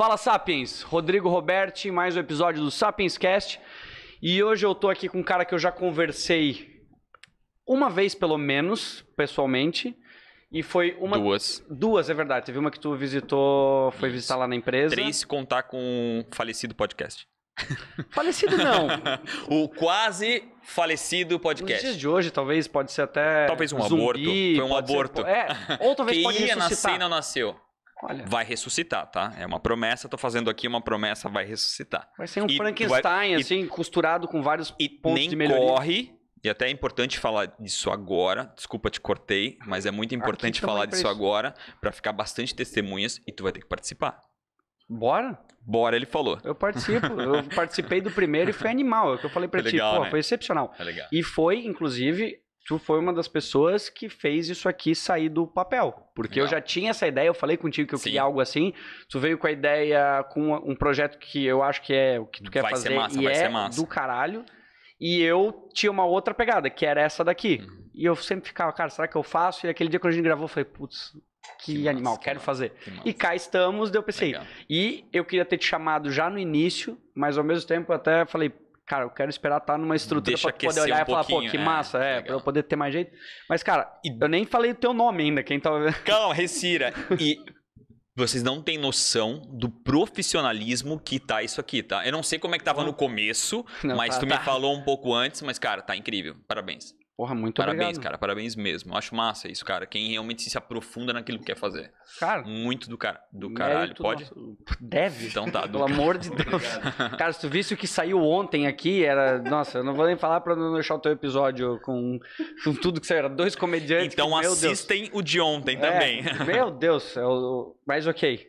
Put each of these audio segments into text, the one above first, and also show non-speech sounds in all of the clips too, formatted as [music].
Fala Sapiens, Rodrigo Roberti, mais um episódio do Sapiens Cast. E hoje eu tô aqui com um cara que eu já conversei uma vez pelo menos, pessoalmente. E foi uma. Duas. Duas, é verdade. Teve uma que tu visitou, foi Isso. visitar lá na empresa. Três se contar com um falecido podcast. [laughs] Falecido não. [laughs] o quase falecido podcast. Nos dias de hoje, talvez, pode ser até. Talvez um zumbi, aborto. Foi um aborto. Ser, é, ou talvez [laughs] que pode ia ressuscitar. nascer e não nasceu. Olha. vai ressuscitar, tá? É uma promessa, tô fazendo aqui uma promessa, vai ressuscitar. Vai ser um e Frankenstein, vai, assim, e, costurado com vários e pontos nem de melhoria. corre, e até é importante falar disso agora, desculpa te cortei, mas é muito importante falar disso agora, para ficar bastante testemunhas, e tu vai ter que participar. Bora? Bora, ele falou. Eu participo. Eu [laughs] participei do primeiro e foi animal. É o que eu falei pra foi é ti. Legal, Pô, né? foi excepcional. É legal. E foi, inclusive, tu foi uma das pessoas que fez isso aqui sair do papel. Porque eu já tinha essa ideia, eu falei contigo que eu Sim. queria algo assim. Tu veio com a ideia, com um projeto que eu acho que é o que tu quer vai fazer massa, e é do caralho. E eu tinha uma outra pegada, que era essa daqui. Uhum. E eu sempre ficava, cara, será que eu faço? E aquele dia quando a gente gravou, eu falei, putz, que, que animal, massa, quero que fazer. Que e cá estamos, eu pensei. Legal. E eu queria ter te chamado já no início, mas ao mesmo tempo eu até falei, cara, eu quero esperar estar tá numa estrutura Deixa pra poder olhar um e falar, pô, que é, massa, é, é pra eu poder ter mais jeito. Mas, cara, e... eu nem falei o teu nome ainda, quem tá vendo. Calma, Recira. [laughs] e vocês não têm noção do profissionalismo que tá isso aqui, tá? Eu não sei como é que tava no começo, não, mas tá, tu tá. me falou um pouco antes, mas, cara, tá incrível. Parabéns. Porra, muito Parabéns, obrigado. cara. Parabéns mesmo. Acho massa isso, cara. Quem realmente se aprofunda naquilo que quer fazer. Cara. Muito do, cara, do caralho. Pode? Nosso... Deve. Então tá. Pelo amor de [laughs] Deus. Obrigado. cara, se tu visse o que saiu ontem aqui, era. Nossa, eu não vou nem falar pra não deixar o teu episódio com, com tudo que saiu. Era dois comediantes. Então que, assistem Deus. o de ontem é, também. [laughs] meu Deus. é o Mas ok.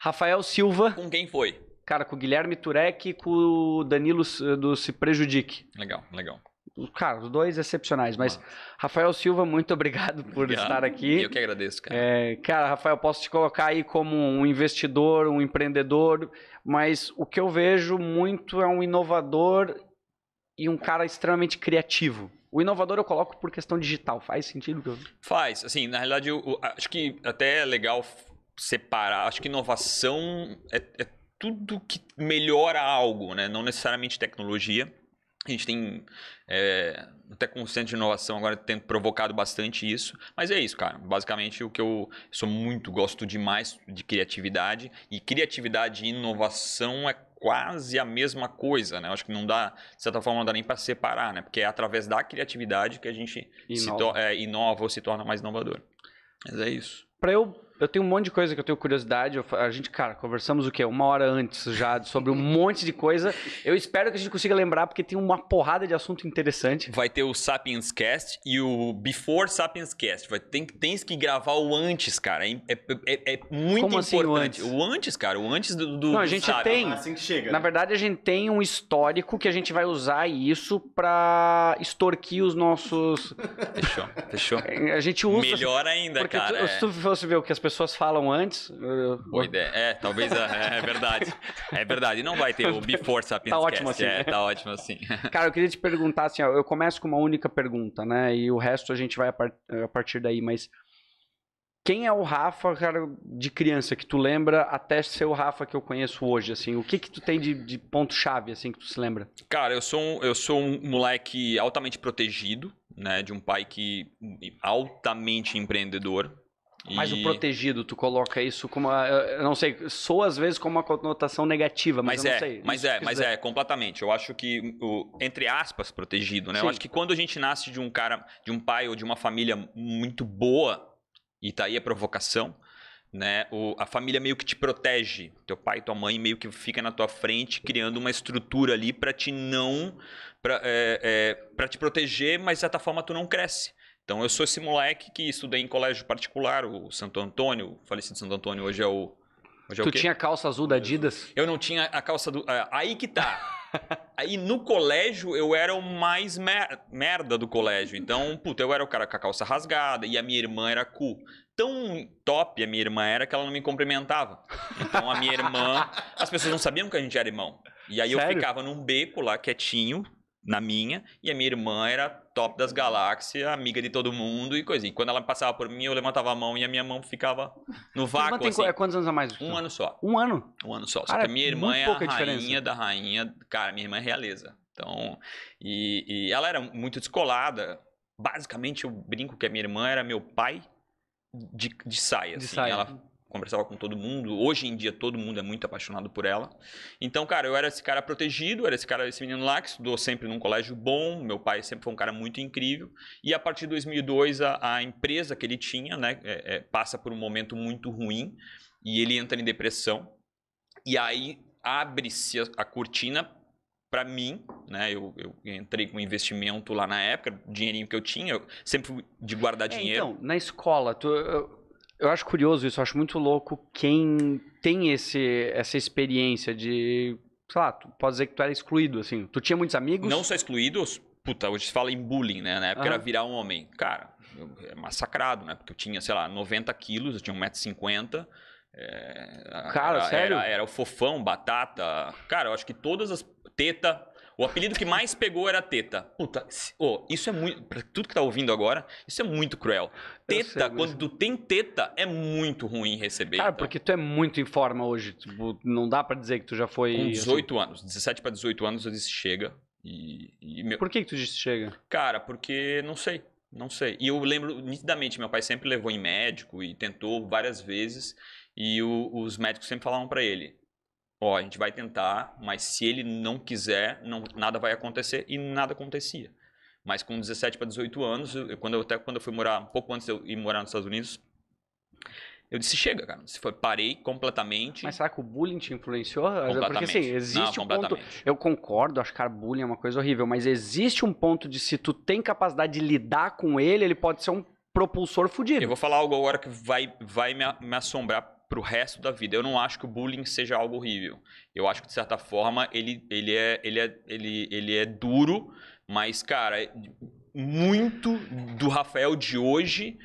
Rafael Silva. Com quem foi? Cara, com o Guilherme Turek e com o Danilo do Se Prejudique. Legal, legal. Cara, os dois excepcionais, mas Rafael Silva, muito obrigado por obrigado. estar aqui. Eu que agradeço, cara. É, cara, Rafael, posso te colocar aí como um investidor, um empreendedor, mas o que eu vejo muito é um inovador e um cara extremamente criativo. O inovador eu coloco por questão digital, faz sentido? Faz, assim, na realidade, eu, eu, acho que até é legal separar, acho que inovação é, é tudo que melhora algo, né? Não necessariamente tecnologia a gente tem é, até com o centro de inovação agora tem provocado bastante isso. Mas é isso, cara. Basicamente o que eu sou muito, gosto demais de criatividade. E criatividade e inovação é quase a mesma coisa, né? Eu acho que não dá, de certa forma, não dá nem para separar, né? Porque é através da criatividade que a gente inova, se é, inova ou se torna mais inovador. Mas é isso. Para eu eu tenho um monte de coisa que eu tenho curiosidade. Eu, a gente, cara, conversamos o quê? Uma hora antes já sobre um monte de coisa. Eu espero que a gente consiga lembrar, porque tem uma porrada de assunto interessante. Vai ter o Sapiens Cast e o Before Sapiens Cast. Vai, tem, tens que gravar o antes, cara. É, é, é, é muito Como importante. Assim, o, antes? o antes, cara. O antes do. do Não, a gente sabe. tem. Ah, assim que chega. Na verdade, a gente tem um histórico que a gente vai usar isso pra extorquir os nossos. Fechou, fechou. A gente usa. Melhor ainda, porque cara. Porque se é. tu fosse ver o que as pessoas pessoas falam antes. Boa ideia. É, talvez. é, é verdade. É verdade. Não vai ter o Before Sapiens. Tá ótimo Cast. assim. É, tá ótimo assim. [laughs] Cara, eu queria te perguntar assim: ó, eu começo com uma única pergunta, né? E o resto a gente vai a partir daí, mas. Quem é o Rafa, cara, de criança que tu lembra até ser o Rafa que eu conheço hoje, assim? O que que tu tem de, de ponto chave, assim, que tu se lembra? Cara, eu sou um, eu sou um moleque altamente protegido, né? De um pai que altamente empreendedor, mas e... o protegido, tu coloca isso como uma. Eu não sei, soa às vezes como uma conotação negativa, mas, mas eu é, não sei. Mas é, mas é, completamente. Eu acho que, o, entre aspas, protegido, né? Sim. Eu acho que quando a gente nasce de um cara, de um pai ou de uma família muito boa, e tá aí a provocação, né? O, a família meio que te protege. Teu pai, tua mãe meio que fica na tua frente, criando uma estrutura ali para te não. para é, é, pra te proteger, mas de certa forma tu não cresce. Então eu sou esse moleque que estudei em colégio particular, o Santo Antônio, o falecido Santo Antônio hoje é o. Hoje é tu o tinha calça azul da Adidas? Eu não tinha a calça do. É, aí que tá. [laughs] Aí no colégio eu era o mais mer merda do colégio. Então, puta, eu era o cara com a calça rasgada e a minha irmã era cu. Tão top a minha irmã era que ela não me cumprimentava. Então a minha irmã. As pessoas não sabiam que a gente era irmão. E aí Sério? eu ficava num beco lá, quietinho, na minha, e a minha irmã era top das galáxias, amiga de todo mundo e coisinha. quando ela passava por mim, eu levantava a mão e a minha mão ficava no vácuo. Tem, assim. É quantos anos a mais? Um ano só. Um ano? Um ano só. Cara, só que a minha irmã é a rainha diferença. da rainha. Cara, minha irmã é realeza. Então, e, e ela era muito descolada. Basicamente, eu brinco que a minha irmã era meu pai de, de saia. De assim. saia. Ela conversava com todo mundo. Hoje em dia todo mundo é muito apaixonado por ela. Então, cara, eu era esse cara protegido, era esse cara, esse menino lá que estudou sempre num colégio bom. Meu pai sempre foi um cara muito incrível. E a partir de 2002 a, a empresa que ele tinha, né, é, é, passa por um momento muito ruim e ele entra em depressão. E aí abre-se a, a cortina para mim, né? Eu, eu, entrei com investimento lá na época, dinheirinho que eu tinha, eu sempre fui de guardar é, dinheiro. Então, na escola, tu, eu acho curioso isso, eu acho muito louco quem tem esse, essa experiência de. Sei lá, tu pode dizer que tu era excluído, assim. Tu tinha muitos amigos? Não só excluídos. Puta, hoje se fala em bullying, né? Na época era virar um homem. Cara, eu, é massacrado, né? Porque eu tinha, sei lá, 90 quilos, eu tinha 1,50m. É, cara, era, sério? Era, era, o fofão, batata. Cara, eu acho que todas as. Teta, o apelido que mais pegou era Teta. Puta, oh, isso é muito. Pra tudo que tá ouvindo agora, isso é muito cruel. Teta, sei, mas... quando é tu tem teta, é muito ruim receber. Cara, então. porque tu é muito em forma hoje. Tipo, não dá para dizer que tu já foi. Com 18 assim. anos, 17 para 18 anos, eu disse chega. E, e meu... Por que, que tu disse chega? Cara, porque não sei. Não sei. E eu lembro nitidamente, meu pai sempre levou em médico e tentou várias vezes. E o, os médicos sempre falavam para ele: ó, a gente vai tentar, mas se ele não quiser, não, nada vai acontecer e nada acontecia. Mas com 17 para 18 anos, eu, quando eu, até quando eu fui morar, um pouco antes de eu ir morar nos Estados Unidos, eu disse, chega, cara. Se foi, parei completamente. Mas será que o bullying te influenciou? Porque assim, existe não, um ponto. Eu concordo, acho que bullying é uma coisa horrível, mas existe um ponto de se tu tem capacidade de lidar com ele, ele pode ser um propulsor fudido. Eu vou falar algo agora que vai, vai me, me assombrar para o resto da vida. Eu não acho que o bullying seja algo horrível. Eu acho que, de certa forma, ele, ele, é, ele, é, ele, ele é duro, mas, cara, muito do Rafael de hoje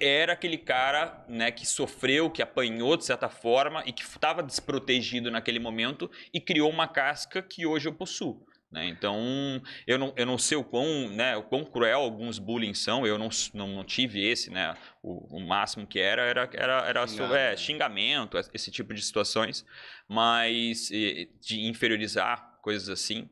era aquele cara né, que sofreu, que apanhou de certa forma e que estava desprotegido naquele momento e criou uma casca que hoje eu possuo. Né? Então, eu não, eu não sei o quão, né, o quão cruel alguns bullying são, eu não, não, não tive esse, né? O, o, máximo que era era, era, era xingamento. É, né? xingamento, esse tipo de situações, mas de inferiorizar coisas assim.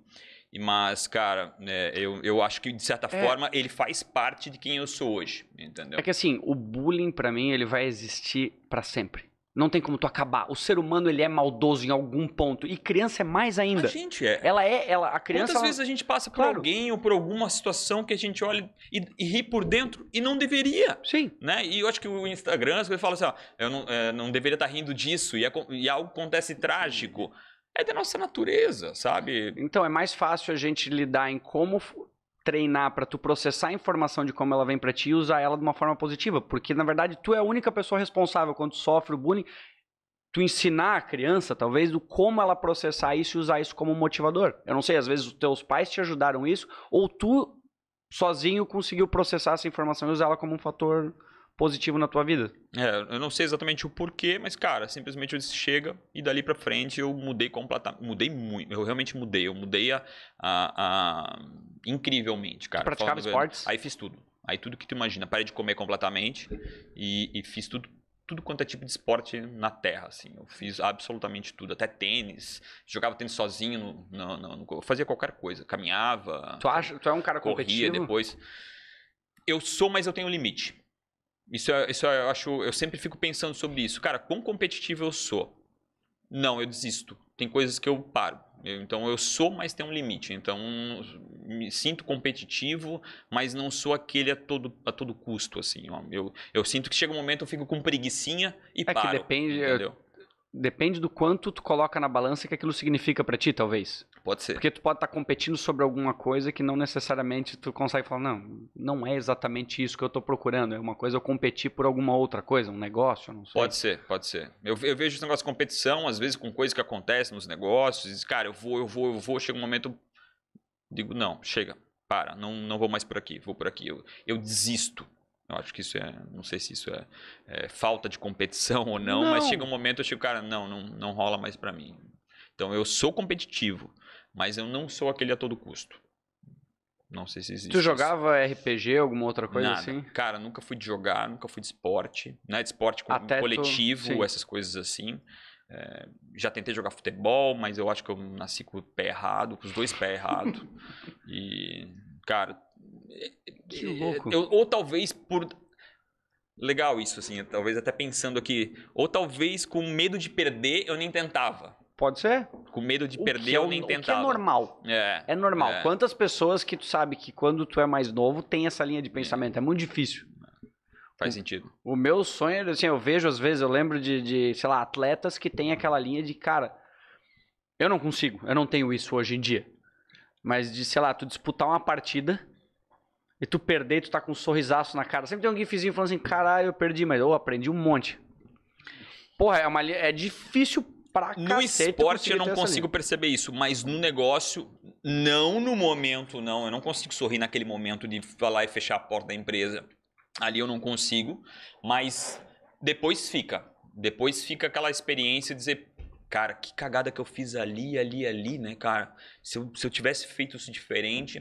Mas, cara, né eu, eu acho que, de certa é. forma, ele faz parte de quem eu sou hoje, entendeu? É que, assim, o bullying, para mim, ele vai existir para sempre. Não tem como tu acabar. O ser humano ele é maldoso em algum ponto e criança é mais ainda. A gente é. Ela é, ela a criança. Muitas ela... vezes a gente passa por alguém ou por alguma situação que a gente olha e, e, ri por dentro e não deveria. Sim. Né? E eu acho que o Instagram as fala, falam assim, ó, eu não, é, não deveria estar tá rindo disso e, é, e algo acontece trágico. É da nossa natureza, sabe? Então é mais fácil a gente lidar em como treinar para tu processar a informação de como ela vem para ti e usar ela de uma forma positiva, porque na verdade tu é a única pessoa responsável quando sofre o bullying, tu ensinar a criança talvez do como ela processar isso e usar isso como motivador. Eu não sei, às vezes os teus pais te ajudaram isso ou tu sozinho conseguiu processar essa informação e usar ela como um fator positivo na tua vida. É, eu não sei exatamente o porquê, mas cara, simplesmente eu disse chega e dali para frente eu mudei completamente, mudei muito, eu realmente mudei, eu mudei a, a, a... incrivelmente, cara. Tu praticava esportes? Aí fiz tudo, aí tudo que tu imagina, parei de comer completamente e, e fiz tudo tudo quanto é tipo de esporte na terra, assim. Eu fiz absolutamente tudo, até tênis. Jogava tênis sozinho, no, no, no, fazia qualquer coisa. Caminhava. Tu acha? Tu é um cara corria competitivo? Corria depois. Eu sou, mas eu tenho limite. Isso, é, isso é, eu acho. Eu sempre fico pensando sobre isso. Cara, quão competitivo eu sou? Não, eu desisto. Tem coisas que eu paro. Eu, então eu sou, mas tem um limite. Então me sinto competitivo, mas não sou aquele a todo, a todo custo assim. Ó. Eu, eu sinto que chega um momento eu fico com preguiçinha e é paro. Que depende. Entendeu? Eu depende do quanto tu coloca na balança que aquilo significa para ti, talvez. Pode ser. Porque tu pode estar tá competindo sobre alguma coisa que não necessariamente tu consegue falar, não, não é exatamente isso que eu estou procurando. É uma coisa eu competir por alguma outra coisa, um negócio, não sei. Pode ser, pode ser. Eu, eu vejo esse negócio de competição, às vezes, com coisas que acontecem nos negócios. Cara, eu vou, eu vou, eu vou. Chega um momento, digo, não, chega, para, não, não vou mais por aqui, vou por aqui. Eu, eu desisto. Eu acho que isso é. Não sei se isso é, é falta de competição ou não, não, mas chega um momento eu chego, cara, não, não, não rola mais para mim. Então eu sou competitivo, mas eu não sou aquele a todo custo. Não sei se existe. Tu jogava isso. RPG, alguma outra coisa Nada. assim? Cara, nunca fui de jogar, nunca fui de esporte. Né? De esporte Até coletivo, tu... essas coisas assim. É, já tentei jogar futebol, mas eu acho que eu nasci com o pé errado, com os dois pés errados. [laughs] e, cara, que é, louco. Eu, ou talvez por. Legal isso, assim, talvez até pensando aqui. Ou talvez com medo de perder, eu nem tentava. Pode ser. Com medo de o perder, é eu nem tentava. O que é normal. É, é normal. É. Quantas pessoas que tu sabe que quando tu é mais novo tem essa linha de pensamento? É, é muito difícil. Faz sentido. O meu sonho, assim, eu vejo às vezes, eu lembro de, de, sei lá, atletas que tem aquela linha de, cara, eu não consigo, eu não tenho isso hoje em dia. Mas de, sei lá, tu disputar uma partida e tu perder, tu tá com um sorrisaço na cara. Sempre tem um gifzinho falando assim, caralho, eu perdi, mas eu aprendi um monte. Porra, é, uma, é difícil pra No cacete, esporte eu, eu não consigo linha. perceber isso, mas no negócio, não no momento, não. Eu não consigo sorrir naquele momento de falar e fechar a porta da empresa. Ali eu não consigo, mas depois fica. Depois fica aquela experiência de dizer, cara, que cagada que eu fiz ali, ali, ali, né, cara? Se eu, se eu tivesse feito isso diferente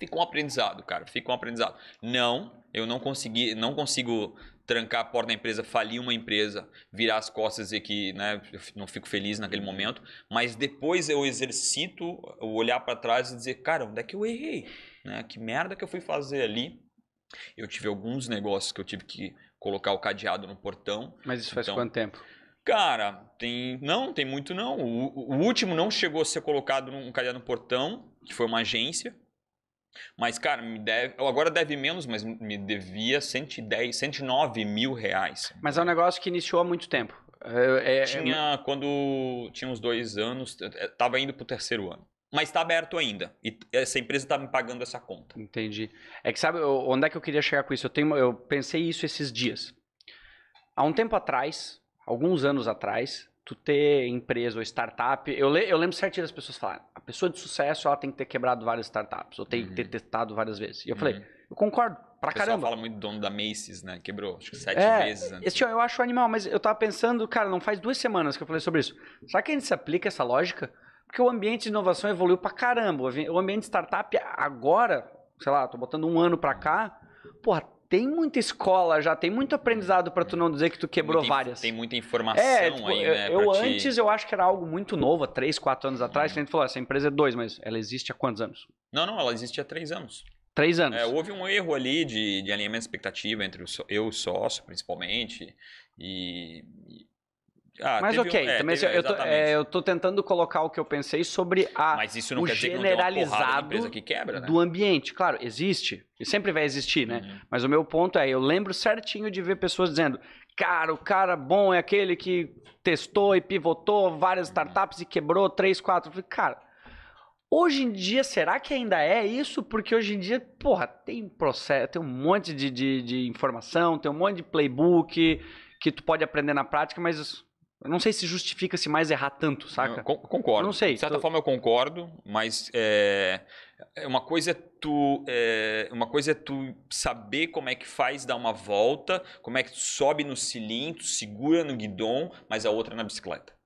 fica um aprendizado, cara, fica um aprendizado. Não, eu não consegui, não consigo trancar a porta da empresa, falir uma empresa, virar as costas e dizer que né, eu não fico feliz naquele uhum. momento, mas depois eu exercito o olhar para trás e dizer, cara, onde é que eu errei? Né? Que merda que eu fui fazer ali? Eu tive alguns negócios que eu tive que colocar o cadeado no portão. Mas isso faz então, quanto tempo? Cara, tem não, tem muito não. O, o último não chegou a ser colocado num cadeado no portão, que foi uma agência, mas, cara, me deve, agora deve menos, mas me devia 110, 109 mil reais. Mas é um negócio que iniciou há muito tempo. É, é, é tinha, é... quando tinha uns dois anos, estava é, indo para o terceiro ano. Mas está aberto ainda. E essa empresa está me pagando essa conta. Entendi. É que sabe onde é que eu queria chegar com isso? Eu, tenho, eu pensei isso esses dias. Há um tempo atrás, alguns anos atrás, tu ter empresa ou startup. Eu, le, eu lembro certinho das pessoas falarem: a pessoa de sucesso ela tem que ter quebrado várias startups, ou tem que ter uhum. testado várias vezes. E eu uhum. falei: eu concordo, pra caramba. fala muito do dono da Macy's, né? Quebrou, acho que sete é, vezes. Esse, eu acho animal, mas eu tava pensando, cara, não faz duas semanas que eu falei sobre isso. Será que a gente se aplica essa lógica? Porque o ambiente de inovação evoluiu pra caramba. O ambiente de startup agora, sei lá, tô botando um ano pra cá, porra, tem muita escola já, tem muito aprendizado para tu não dizer que tu quebrou muita, várias. Tem muita informação é, tipo, aí, eu, né? Eu antes te... eu acho que era algo muito novo, há 3, 4 anos atrás, hum. que a gente falou, essa empresa é dois, mas ela existe há quantos anos? Não, não, ela existe há três anos. Três anos. É, houve um erro ali de, de alinhamento de expectativa entre o, eu e o sócio, principalmente, e, ah, mas ok, um, é, também teve, eu, tô, é, eu, tô, tentando colocar o que eu pensei sobre a, mas isso não o quer generalizado dizer que não que quebra, né? do ambiente. Claro, existe, e sempre vai existir, né? Uhum. Mas o meu ponto é, eu lembro certinho de ver pessoas dizendo, cara, o cara bom é aquele que testou e pivotou várias uhum. startups e quebrou três, quatro. cara, Hoje em dia, será que ainda é isso? Porque hoje em dia, porra, tem processo, tem um monte de, de, de informação, tem um monte de playbook que tu pode aprender na prática, mas eu não sei se justifica se mais errar tanto, saca? Eu concordo. Eu não sei. De certa tô... forma eu concordo, mas é, é, uma coisa é tu, é, uma coisa é tu saber como é que faz dar uma volta, como é que tu sobe no cilindro, segura no guidão, mas a outra é na bicicleta.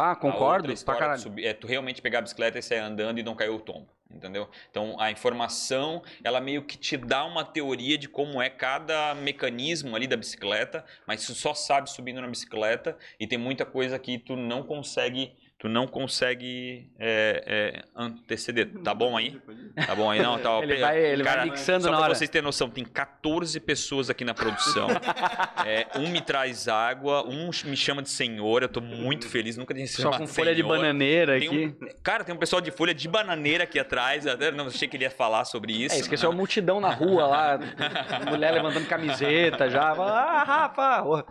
Ah, concordo. A pra é caralho. Subir, é tu realmente pegar a bicicleta e sair andando e não cair o tombo. Entendeu? Então a informação ela meio que te dá uma teoria de como é cada mecanismo ali da bicicleta, mas tu só sabe subindo na bicicleta e tem muita coisa que tu não consegue tu não consegue é, é, anteceder. Tá bom aí? Tá bom aí? Não, tá, [laughs] ele vai, ele cara, vai mixando só na Pra vocês terem noção, tem 14 pessoas aqui na produção. [laughs] é, um me traz água, um me chama de senhor. Eu tô muito uhum. feliz, nunca tinha sido Só com folha senhor. de bananeira tem aqui. Um, cara, tem um pessoal de folha de bananeira aqui atrás. Até não achei que ele ia falar sobre é, isso. É, esqueceu a multidão na rua lá. [laughs] mulher levantando camiseta já. Ah, Rafa!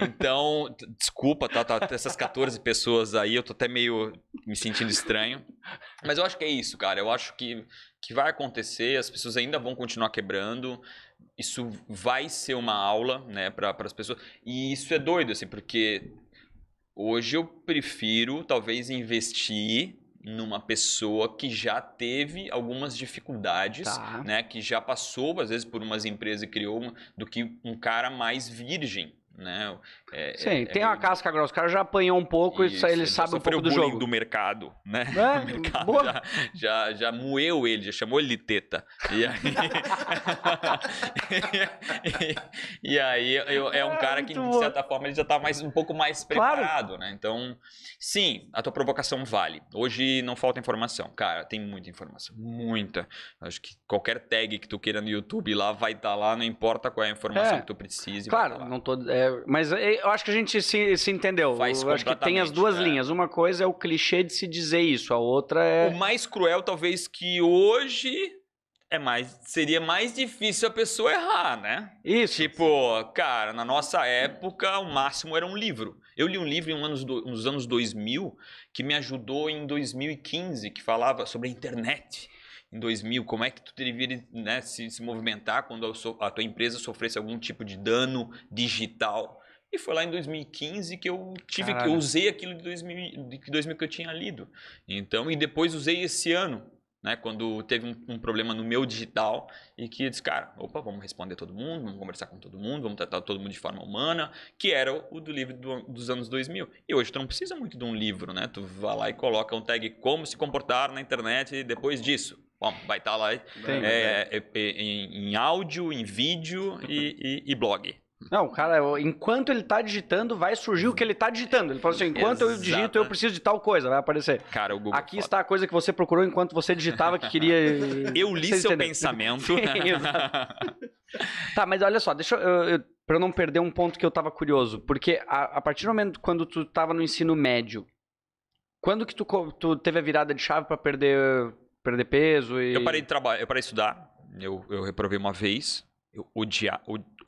então, desculpa, tá, tá, essas 14 pessoas pessoas aí, eu tô até meio me sentindo estranho. Mas eu acho que é isso, cara. Eu acho que, que vai acontecer, as pessoas ainda vão continuar quebrando. Isso vai ser uma aula, né, para as pessoas. E isso é doido, assim, porque hoje eu prefiro, talvez, investir numa pessoa que já teve algumas dificuldades, tá. né, que já passou às vezes por umas empresas e criou uma, do que um cara mais virgem, né? É, é, Sim, é, tem é uma casca grossa. O cara já apanhou um pouco isso, e ele, ele sabe um pouco do jogo. do mercado, né? É? [laughs] O mercado já, já, já, moeu ele, já chamou ele de teta. E aí, [laughs] e, e, aí eu, é um cara que, de certa forma, ele já está mais, um pouco mais preparado, claro. né? Então, sim, a tua provocação vale. Hoje não falta informação. Cara, tem muita informação, muita. Acho que qualquer tag que tu queira no YouTube lá vai estar tá lá, não importa qual é a informação é. que tu precise. Claro, tá não tô é, mas é, eu acho que a gente se, se entendeu. Faz eu acho que tem as duas né? linhas. Uma coisa é o clichê de se dizer isso, a outra é. O mais cruel, talvez, que hoje é mais seria mais difícil a pessoa errar, né? Isso. Tipo, cara, na nossa época o máximo era um livro. Eu li um livro em anos do, nos anos 2000 que me ajudou em 2015, que falava sobre a internet em 2000, como é que tu deveria né, se, se movimentar quando a, so, a tua empresa sofresse algum tipo de dano digital. E foi lá em 2015 que eu tive que usei aquilo de 2000, de 2000 que eu tinha lido. Então, e depois usei esse ano, né, quando teve um, um, problema no meu digital e que eu disse, cara, opa, vamos responder todo mundo, vamos conversar com todo mundo, vamos tratar todo mundo de forma humana, que era o, o do livro do, dos anos 2000. E hoje tu não precisa muito de um livro, né? Tu vai lá e coloca um tag como se comportar na internet depois disso. Bom, vai estar tá lá é, é, é, é, em, em, áudio, em vídeo e, e, e blog. Não, cara, enquanto ele tá digitando, vai surgir o que ele tá digitando. Ele falou assim: enquanto Exato. eu digito, eu preciso de tal coisa, vai aparecer. Cara, o Google. Aqui foda. está a coisa que você procurou enquanto você digitava que queria. [laughs] [laughs] eu li seu entender. pensamento. [laughs] tá, mas olha só, deixa eu, eu. pra eu não perder um ponto que eu tava curioso. Porque a, a partir do momento quando tu tava no ensino médio, quando que tu, tu teve a virada de chave para perder perder peso e. Eu parei de trabalhar, eu parei de estudar. Eu, eu reprovei uma vez. Eu odia,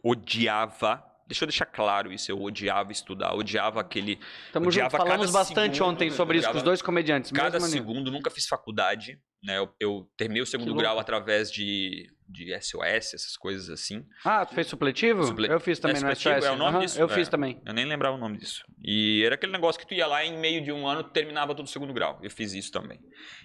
odiava. Deixa eu deixar claro isso. Eu odiava estudar, odiava aquele. Tamo odiava junto, falamos bastante segundo, ontem sobre isso com os dois comediantes. Cada segundo, nunca fiz faculdade. Né? Eu, eu terminei o segundo grau através de de SOS, essas coisas assim. Ah, tu fez supletivo? Suple... Eu fiz também é, supletivo, SOS. É o nome uhum, disso? Eu é. fiz também. Eu nem lembrava o nome disso. E era aquele negócio que tu ia lá em meio de um ano terminava todo o segundo grau. Eu fiz isso também.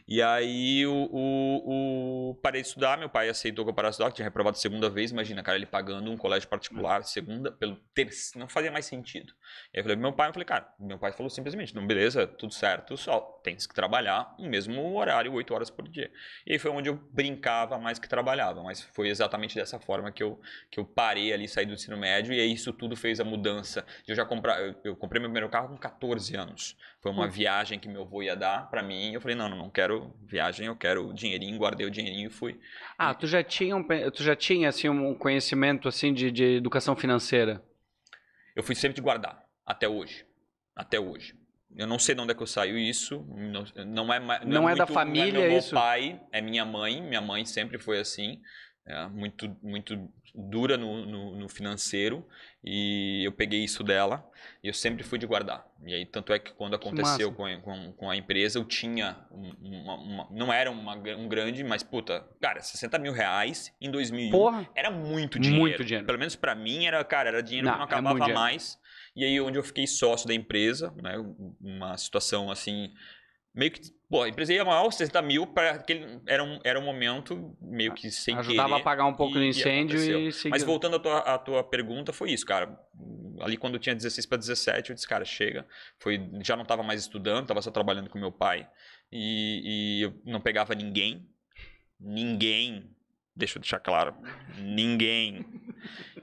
E aí o, o, o... parei de estudar, meu pai aceitou que eu parasse de estudar, que tinha reprovado segunda vez, imagina, cara, ele pagando um colégio particular, segunda, pelo terceiro, não fazia mais sentido. E aí eu falei pro meu pai, eu falei, cara, meu pai falou simplesmente, não, beleza, tudo certo, só tens que trabalhar no mesmo horário, oito horas por dia. E aí foi onde eu brincava mais que trabalhava, mas mas foi exatamente dessa forma que eu, que eu parei ali, saí do ensino médio, e aí isso tudo fez a mudança. Eu já comprei eu, comprei meu primeiro carro com 14 anos. Foi uma hum. viagem que meu avô ia dar para mim, eu falei, não, não, não quero viagem, eu quero dinheirinho, guardei o dinheirinho e fui. Ah, tu já tinha, um, tu já tinha assim, um conhecimento assim de, de educação financeira? Eu fui sempre de guardar, até hoje. Até hoje eu não sei de onde é que eu saio isso. Não, não é Não, não é, muito, da família não é, é meu isso. pai, é minha mãe. Minha mãe sempre foi assim é, muito, muito dura no, no, no, financeiro e eu peguei isso dela e eu sempre fui de guardar. E aí, tanto é que quando aconteceu com, a, com, com, a empresa, eu tinha, uma, uma, não era uma, um grande, mas puta, cara, 60 mil reais em 2001 Porra. era muito dinheiro. Muito dinheiro. Pelo menos para mim era, cara, era dinheiro não, que não é acabava é mais. E aí, onde eu fiquei sócio da empresa, né, uma situação assim meio que. Bom, a empresa ia mal, 60 mil, para aquele, era, um, era um momento meio que sem Ajudava querer, a apagar um pouco do incêndio e, e Mas voltando à tua, à tua pergunta, foi isso, cara. Ali quando eu tinha 16 para 17, eu disse, cara, chega. Foi, já não estava mais estudando, estava só trabalhando com meu pai. E, e eu não pegava ninguém. Ninguém deixa eu deixar claro, ninguém.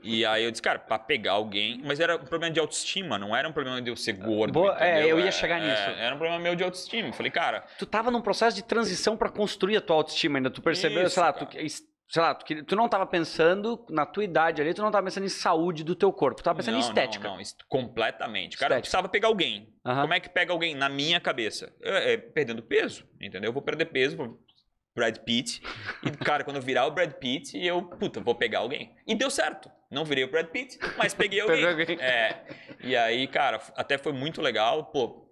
E aí eu disse, cara, pra pegar alguém. Mas era um problema de autoestima, não era um problema de eu ser gordo. Boa, é, eu ia chegar é, nisso. É, era um problema meu de autoestima. Falei, cara. Tu tava num processo de transição para construir a tua autoestima ainda. Tu percebeu, isso, sei lá, cara. tu sei lá, tu, tu, não tava pensando na tua idade ali, tu não tava pensando em saúde do teu corpo, tu tava pensando não, em estética. Não, não, completamente. Cara, estética. eu precisava pegar alguém. Uhum. Como é que pega alguém? Na minha cabeça. é, perdendo peso, entendeu? Eu vou perder peso, vou Brad Pitt. E, cara, quando eu virar o Brad Pitt, eu, puta, vou pegar alguém. E deu certo. Não virei o Brad Pitt, mas peguei [laughs] alguém. alguém. É. E aí, cara, até foi muito legal. Pô,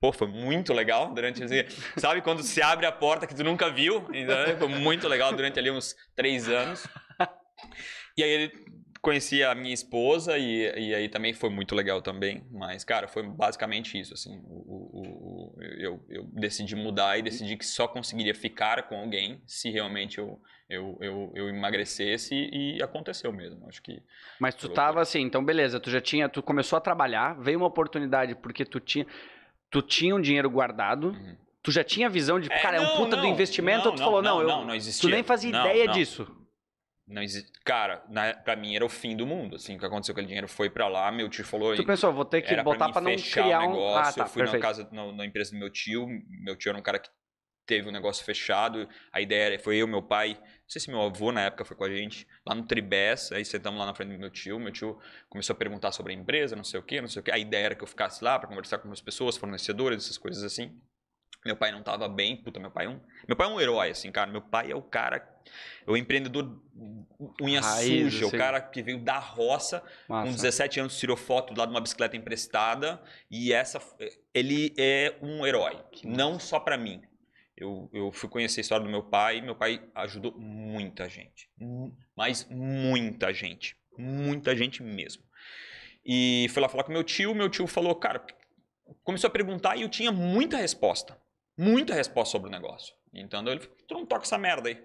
pô foi muito legal durante esse... [laughs] Sabe quando se abre a porta que tu nunca viu? Então, foi muito legal durante ali uns três anos. E aí ele Conheci a minha esposa e, e aí também foi muito legal também. Mas, cara, foi basicamente isso, assim. O, o, o, eu, eu decidi mudar e decidi que só conseguiria ficar com alguém se realmente eu, eu, eu, eu emagrecesse e aconteceu mesmo. Acho que. Mas tu tava assim, então beleza, tu já tinha. Tu começou a trabalhar, veio uma oportunidade porque tu tinha. Tu tinha um dinheiro guardado. Uhum. Tu já tinha visão de, é, cara, não, é um puta não, do investimento, não, ou tu falou, não, eu, não, não existia. Tu nem fazia ideia disso. Não existe... Cara, na... pra mim era o fim do mundo. Assim, o que aconteceu com aquele dinheiro foi pra lá, meu tio falou. Tu pensou, vou ter que botar pra, pra não criar o ah, negócio. Ah, tá, eu fui perfeito. na casa, na, na, empresa do meu tio. Meu tio era um cara que teve um negócio fechado. A ideia era, foi eu, meu pai. Não sei se meu avô na época foi com a gente, lá no Tribes. Aí sentamos lá na frente do meu tio. Meu tio começou a perguntar sobre a empresa, não sei o quê, não sei o quê. A ideia era que eu ficasse lá pra conversar com as pessoas, fornecedores, essas coisas assim. Meu pai não tava bem, puta, meu pai é um, meu pai é um herói, assim, cara. Meu pai é o cara, é o empreendedor unha Raiz, suja, o assim. cara que veio da roça, Massa. com 17 anos tirou foto do lado de uma bicicleta emprestada e essa, eh, ele é um herói, não só para mim. Eu, eu fui conhecer a história do meu pai, meu pai ajudou muita gente, mas muita gente, muita gente mesmo. E fui lá falar com meu tio, meu tio falou, cara, começou a perguntar e eu tinha muita resposta muita resposta sobre o negócio. Então ele falou, tu não toca essa merda aí.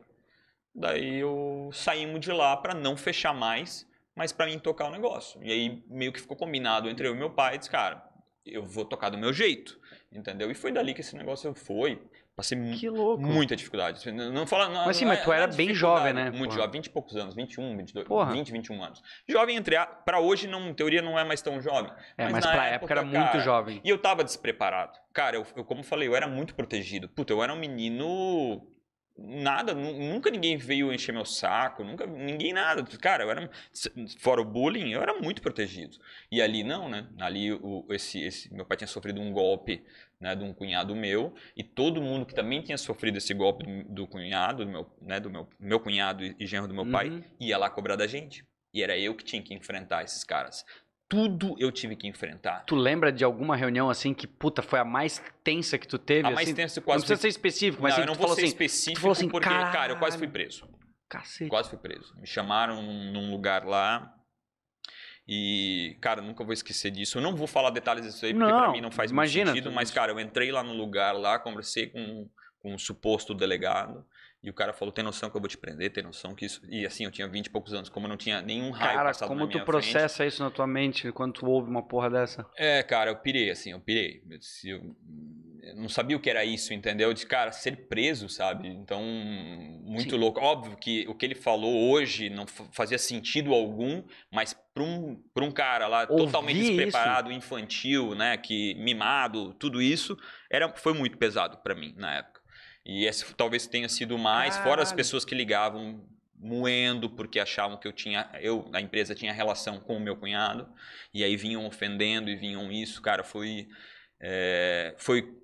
Daí eu saímos de lá para não fechar mais, mas para mim tocar o negócio. E aí meio que ficou combinado entre eu e meu pai, disse, cara, eu vou tocar do meu jeito, entendeu? E foi dali que esse negócio foi Passei muita dificuldade. Assim, não fala, não, mas sim, não, mas é, tu é era bem jovem, né? Muito Porra. jovem, 20 e poucos anos, 21, 22, Porra. 20, 21 anos. Jovem entre a. Pra hoje não, em teoria não é mais tão jovem. É, mas, mas pra época, época era cara, muito jovem. E eu tava despreparado. Cara, eu, eu, como falei, eu era muito protegido. Puta, eu era um menino nada, nunca ninguém veio encher meu saco, nunca ninguém nada. Cara, eu era fora o bullying, eu era muito protegido. E ali não, né? Ali o, esse, esse meu pai tinha sofrido um golpe, né, de um cunhado meu, e todo mundo que também tinha sofrido esse golpe do, do cunhado, do meu, né, do meu, meu cunhado e genro do meu uhum. pai, ia lá cobrar da gente. E era eu que tinha que enfrentar esses caras tudo eu tive que enfrentar. Tu lembra de alguma reunião assim que, puta, foi a mais tensa que tu teve? A mais assim? tensa quase. Não precisa ser específico, mas não, assim, eu não vou ser assim, específico falou assim, porque, caralho. cara, eu quase fui preso. Cacete. Quase fui preso. Me chamaram num lugar lá. E, cara, nunca vou esquecer disso. Eu não vou falar detalhes disso aí, porque não, pra mim não faz imagina, muito sentido. Mas, cara, eu entrei lá no lugar lá, conversei com, com um suposto delegado. E o cara falou: tem noção que eu vou te prender, tem noção que isso. E assim, eu tinha 20 e poucos anos, como eu não tinha nenhum raio cara, passado como na minha tu processa frente, isso na tua mente quando tu ouve uma porra dessa? É, cara, eu pirei, assim, eu pirei. Eu, disse, eu, eu não sabia o que era isso, entendeu? Eu disse, cara, ser preso, sabe? Então, muito Sim. louco. Óbvio que o que ele falou hoje não fazia sentido algum, mas para um, pra um cara lá Ouvi totalmente despreparado, isso. infantil, né, que mimado, tudo isso, era, foi muito pesado para mim na época. E esse talvez tenha sido mais, ah. fora as pessoas que ligavam moendo porque achavam que eu tinha, eu, a empresa tinha relação com o meu cunhado, e aí vinham ofendendo e vinham isso, cara, foi é, foi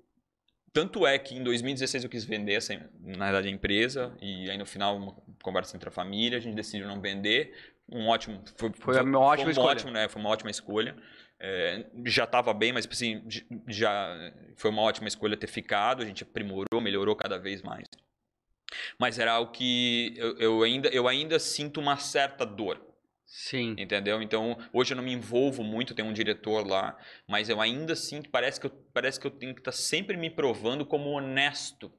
tanto é que em 2016 eu quis vender essa, na verdade a empresa e aí no final uma conversa entre a família, a gente decidiu não vender. Um ótimo, foi, foi, foi uma ótima foi um escolha. Ótimo, né? Foi uma ótima escolha. É, já estava bem, mas tipo assim, já foi uma ótima escolha ter ficado. A gente aprimorou, melhorou cada vez mais. Mas era algo que eu, eu ainda, eu ainda sinto uma certa dor. Sim. Entendeu? Então, hoje eu não me envolvo muito, tem um diretor lá, mas eu ainda sinto, parece que eu, parece que eu tenho que estar tá sempre me provando como honesto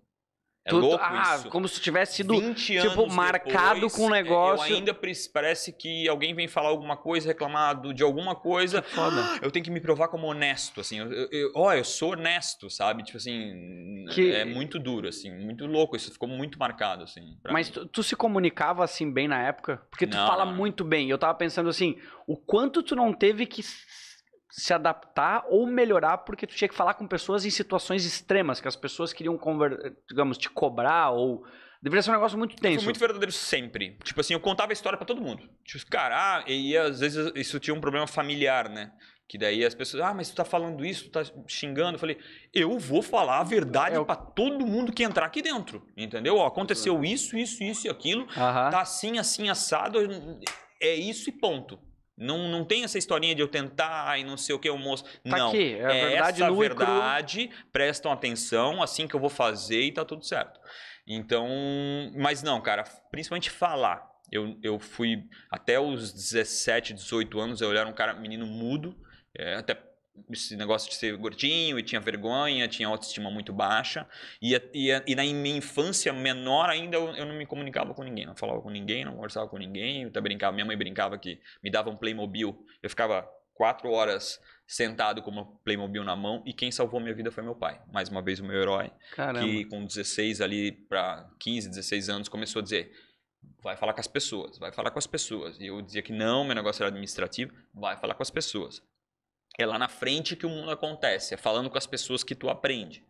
é Tudo, louco ah, isso. como se tivesse sido tipo, marcado com um é, negócio. Eu ainda parece que alguém vem falar alguma coisa, reclamar de alguma coisa. Que foda. [gasps] eu tenho que me provar como honesto, assim. Ó, eu, eu, oh, eu sou honesto, sabe? Tipo assim, que... é muito duro, assim, muito louco. Isso ficou muito marcado, assim. Mas tu, tu, se comunicava assim bem na época? Porque tu não. fala muito bem. Eu tava pensando assim, o quanto tu não teve que se adaptar ou melhorar porque tu tinha que falar com pessoas em situações extremas que as pessoas queriam conver... digamos te cobrar ou deveria ser um negócio muito tenso. fui muito verdadeiro sempre. Tipo assim, eu contava a história para todo mundo. Tipo, assim, cara, ah, e às vezes isso tinha um problema familiar, né? Que daí as pessoas, ah, mas tu tá falando isso, tu tá xingando. Eu falei, eu vou falar a verdade é, eu... para todo mundo que entrar aqui dentro. Entendeu? Ó, aconteceu isso, isso, isso e aquilo. Tá assim, assim, assado. É isso e ponto. Não, não tem essa historinha de eu tentar e não sei o que eu mostro. Tá não. Aqui, é a é verdade essa verdade, prestam atenção, assim que eu vou fazer e tá tudo certo. Então, mas não, cara, principalmente falar. Eu, eu fui até os 17, 18 anos, eu era um cara, menino mudo, é, até esse negócio de ser gordinho e tinha vergonha, tinha autoestima muito baixa. E, e, e na minha infância menor ainda, eu, eu, não me comunicava com ninguém, não falava com ninguém, não conversava com ninguém. Eu até brincava, minha mãe brincava que me dava um Playmobil. Eu ficava quatro horas sentado com uma Playmobil na mão e quem salvou minha vida foi meu pai. Mais uma vez o meu herói, Caramba. que com 16 ali para 15, 16 anos começou a dizer: vai falar com as pessoas, vai falar com as pessoas. E eu dizia que não, meu negócio era administrativo, vai falar com as pessoas. É lá na frente que o mundo acontece, é falando com as pessoas que tu aprende.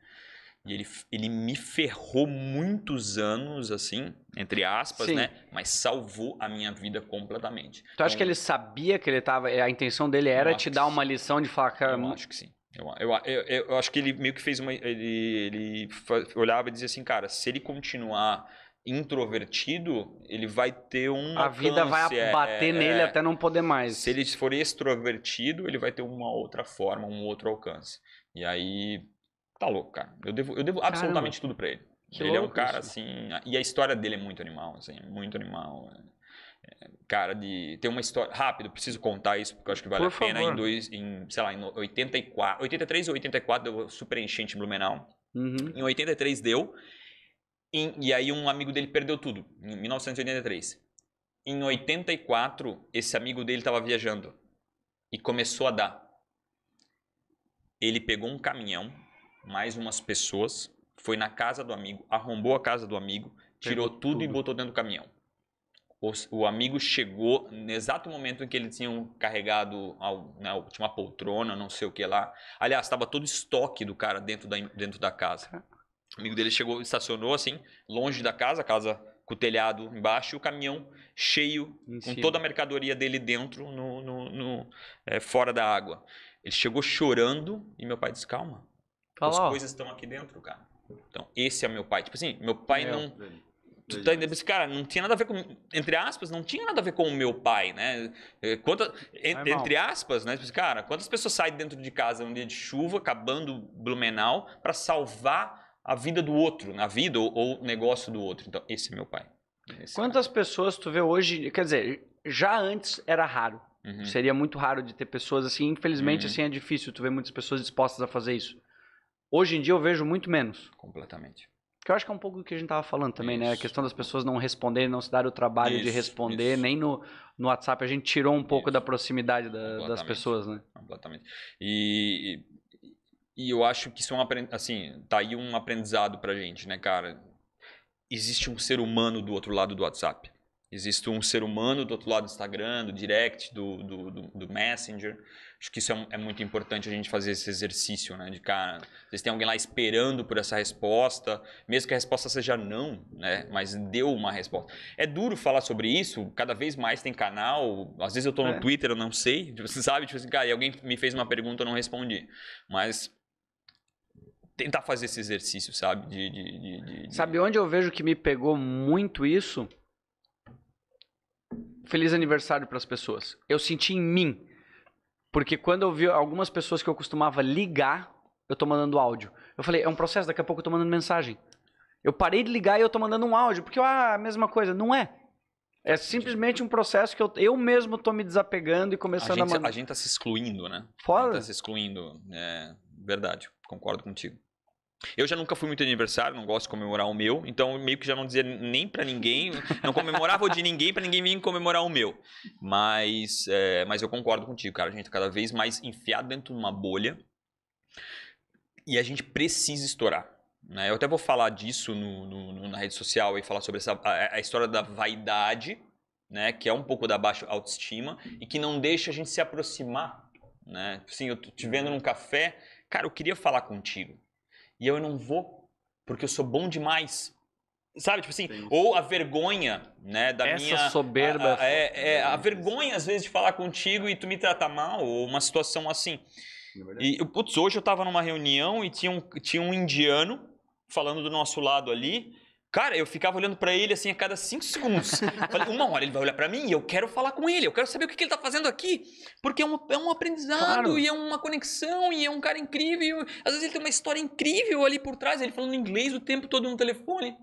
E ele, ele me ferrou muitos anos, assim, entre aspas, Sim. né? Mas salvou a minha vida completamente. Tu então, acha que ele sabia que ele tava. Eh, a intenção dele era te dar uma lição de falar, cara. Eu acho que sim. Eu, eu, eu, eu, acho que ele meio que fez uma. Ele, ele olhava e dizia assim, cara, se ele continuar introvertido, ele vai ter um. A alcance, vida vai é, bater é, nele é. até não poder mais. Se ele for extrovertido, ele vai ter uma outra forma, um outro alcance. E aí. Tá louco, cara. Eu devo, eu devo absolutamente tudo para ele. Que ele é um cara isso. assim. E a história dele é muito animal, assim. Muito animal. É, é cara, de. Tem uma história. Rápido, preciso contar isso, porque eu acho que vale Por a favor. pena. Em, dois, em, sei lá, em 84, 83 ou 84 deu super enchente em Blumenau. Uhum. Em 83 deu. Em, e aí um amigo dele perdeu tudo, em 1983. Em 84, esse amigo dele estava viajando e começou a dar. Ele pegou um caminhão, mais umas pessoas, foi na casa do amigo, arrombou a casa do amigo, tirou tudo, tudo, e botou dentro do caminhão. O, o, amigo chegou no exato momento em que eles tinham carregado né, tinha uma poltrona, não sei o que lá. Aliás, estava todo estoque do cara dentro da, dentro da casa. O amigo dele chegou, estacionou assim, longe da casa, casa com o telhado embaixo e o caminhão cheio, com toda a mercadoria dele dentro, no, no, no é, fora da água. Ele chegou chorando e meu pai disse: Calma, as coisas estão aqui dentro, cara. Então, esse é meu pai. Tipo assim, meu pai meu. É, não. Tu tá entendendo? Cara, não tinha nada a ver com. Entre aspas, não tinha nada a ver com o meu pai, né? É, quanta, entre, entre aspas, né? Tipo assim, cara, quantas pessoas saem dentro de casa num dia de chuva, acabando Blumenau, para salvar a vida do outro, na vida ou, ou negócio do outro. Então, esse é meu pai. Esse é Quantas pessoas tu vê hoje, quer dizer, já antes era raro. Uhum. Seria muito raro de ter pessoas assim, infelizmente uhum. assim é difícil tu ver muitas pessoas dispostas a fazer isso. Hoje em dia eu vejo muito menos. Completamente. Que eu acho que é um pouco do que a gente tava falando também, isso. né? A questão das pessoas não responderem, não se dar o trabalho isso, de responder, isso. nem no, no WhatsApp a gente tirou um pouco da proximidade da, das pessoas, né? Completamente. E, e e eu acho que isso é um assim, tá aí um aprendizado pra gente, né, cara? Existe um ser humano do outro lado do WhatsApp. Existe um ser humano do outro lado do Instagram, do Direct, do, do, do, do Messenger. Acho que isso é, é, muito importante a gente fazer esse exercício, né? De cara, vocês têm alguém lá esperando por essa resposta, mesmo que a resposta seja não, né? Mas deu uma resposta. É duro falar sobre isso, cada vez mais tem canal. Às vezes eu tô no é. Twitter, eu não sei, você [laughs] sabe? Tipo assim, cara, e alguém me fez uma pergunta, eu não respondi. Mas tentar fazer esse exercício, sabe? De, de, de, de, Sabe onde eu vejo que me pegou muito isso? Feliz aniversário para as pessoas. Eu senti em mim. Porque quando eu vi algumas pessoas que eu costumava ligar, eu tô mandando áudio. Eu falei, é um processo, daqui a pouco eu tô mandando mensagem. Eu parei de ligar e eu tô mandando um áudio, porque ah, a mesma coisa. Não é. É simplesmente um processo que eu, eu mesmo tô me desapegando e começando a, gente, a mandar. A gente tá se excluindo, né? Foda. A gente tá se excluindo. É, verdade, concordo contigo. Eu já nunca fui muito aniversário, não gosto de comemorar o meu, então meio que já não dizia nem para ninguém, não comemorava o de ninguém para ninguém vir comemorar o meu. Mas, é, mas eu concordo contigo, cara, a gente tá cada vez mais enfiado dentro de uma bolha e a gente precisa estourar. Né? Eu até vou falar disso no, no, na rede social e falar sobre essa, a, a história da vaidade, né, que é um pouco da baixa autoestima e que não deixa a gente se aproximar, né? Assim, eu te vendo num café, cara, eu queria falar contigo e eu não vou, porque eu sou bom demais. Sabe, tipo assim, Sim. ou a vergonha, né, da Essa minha... Essa soberba. A, a, é, é, é né? a vergonha, às vezes, de falar contigo e tu me tratar mal, ou uma situação assim. É e, putz, hoje eu tava numa reunião e tinha um, tinha um indiano falando do nosso lado ali, Cara, eu ficava olhando para ele assim a cada cinco segundos. Falei, uma hora ele vai olhar para mim e eu quero falar com ele, eu quero saber o que, que ele tá fazendo aqui. Porque é um, é um aprendizado claro. e é uma conexão e é um cara incrível. Às vezes ele tem uma história incrível ali por trás, ele falando inglês o tempo todo no telefone.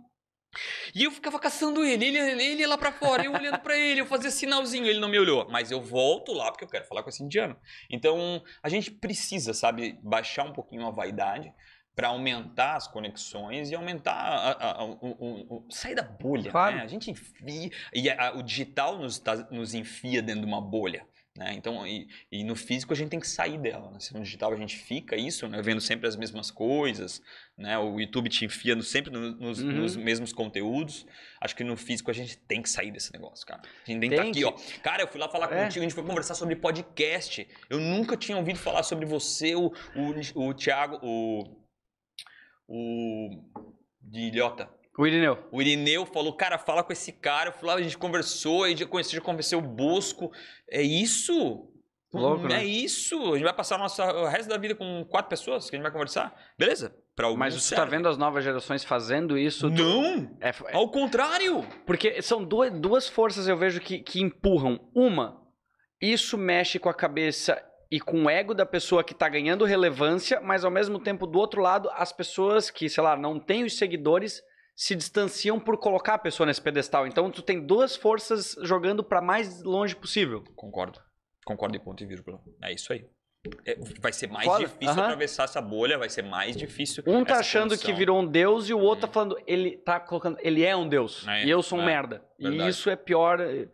E eu ficava caçando ele, ele, ele lá para fora, eu olhando para ele, eu fazia sinalzinho, ele não me olhou. Mas eu volto lá porque eu quero falar com esse indiano. Então a gente precisa, sabe, baixar um pouquinho a vaidade para aumentar as conexões e aumentar a, a, a, o, o, sair da bolha. Né? Claro. Né? A gente enfia e o digital nos, tá, nos enfia dentro de uma bolha. Né? Então, e, e, no físico a gente tem que sair dela. Né? Se no digital a gente fica isso, né? vendo sempre as mesmas coisas, né? o YouTube te enfia no, sempre no, nos, uhum. nos, mesmos conteúdos. Acho que no físico a gente tem que sair desse negócio, cara. A gente tem, que tá aqui, ó. Cara, eu fui lá falar é. contigo, a gente foi conversar sobre podcast. Eu nunca tinha ouvido falar sobre você, o, o, o Thiago, o o de Ilhota. O Irineu. O Irineu falou, cara, fala com esse cara. Eu a gente conversou, a gente conheceu, já conversou o Bosco. É isso? Louco, é né? isso. A gente vai passar nossa, o resto da vida com quatro pessoas que a gente vai conversar. Beleza. Pra Mas você está tá vendo as novas gerações fazendo isso? Não! Do... É, é... Ao contrário! Porque são duas, duas forças eu vejo que, que empurram. Uma, isso mexe com a cabeça e com o ego da pessoa que está ganhando relevância, mas ao mesmo tempo, do outro lado, as pessoas que, sei lá, não têm os seguidores se distanciam por colocar a pessoa nesse pedestal. Então, tu tem duas forças jogando para mais longe possível. Concordo. Concordo em ponto e vírgula. É isso aí. É, vai ser mais difícil uhum. atravessar essa bolha, vai ser mais difícil. Um tá achando condição. que virou um deus e o outro hum. tá uhum. falando, ele tá colocando, ele é um deus é, e eu sou um é, merda. Verdade. E isso é pior. Eh,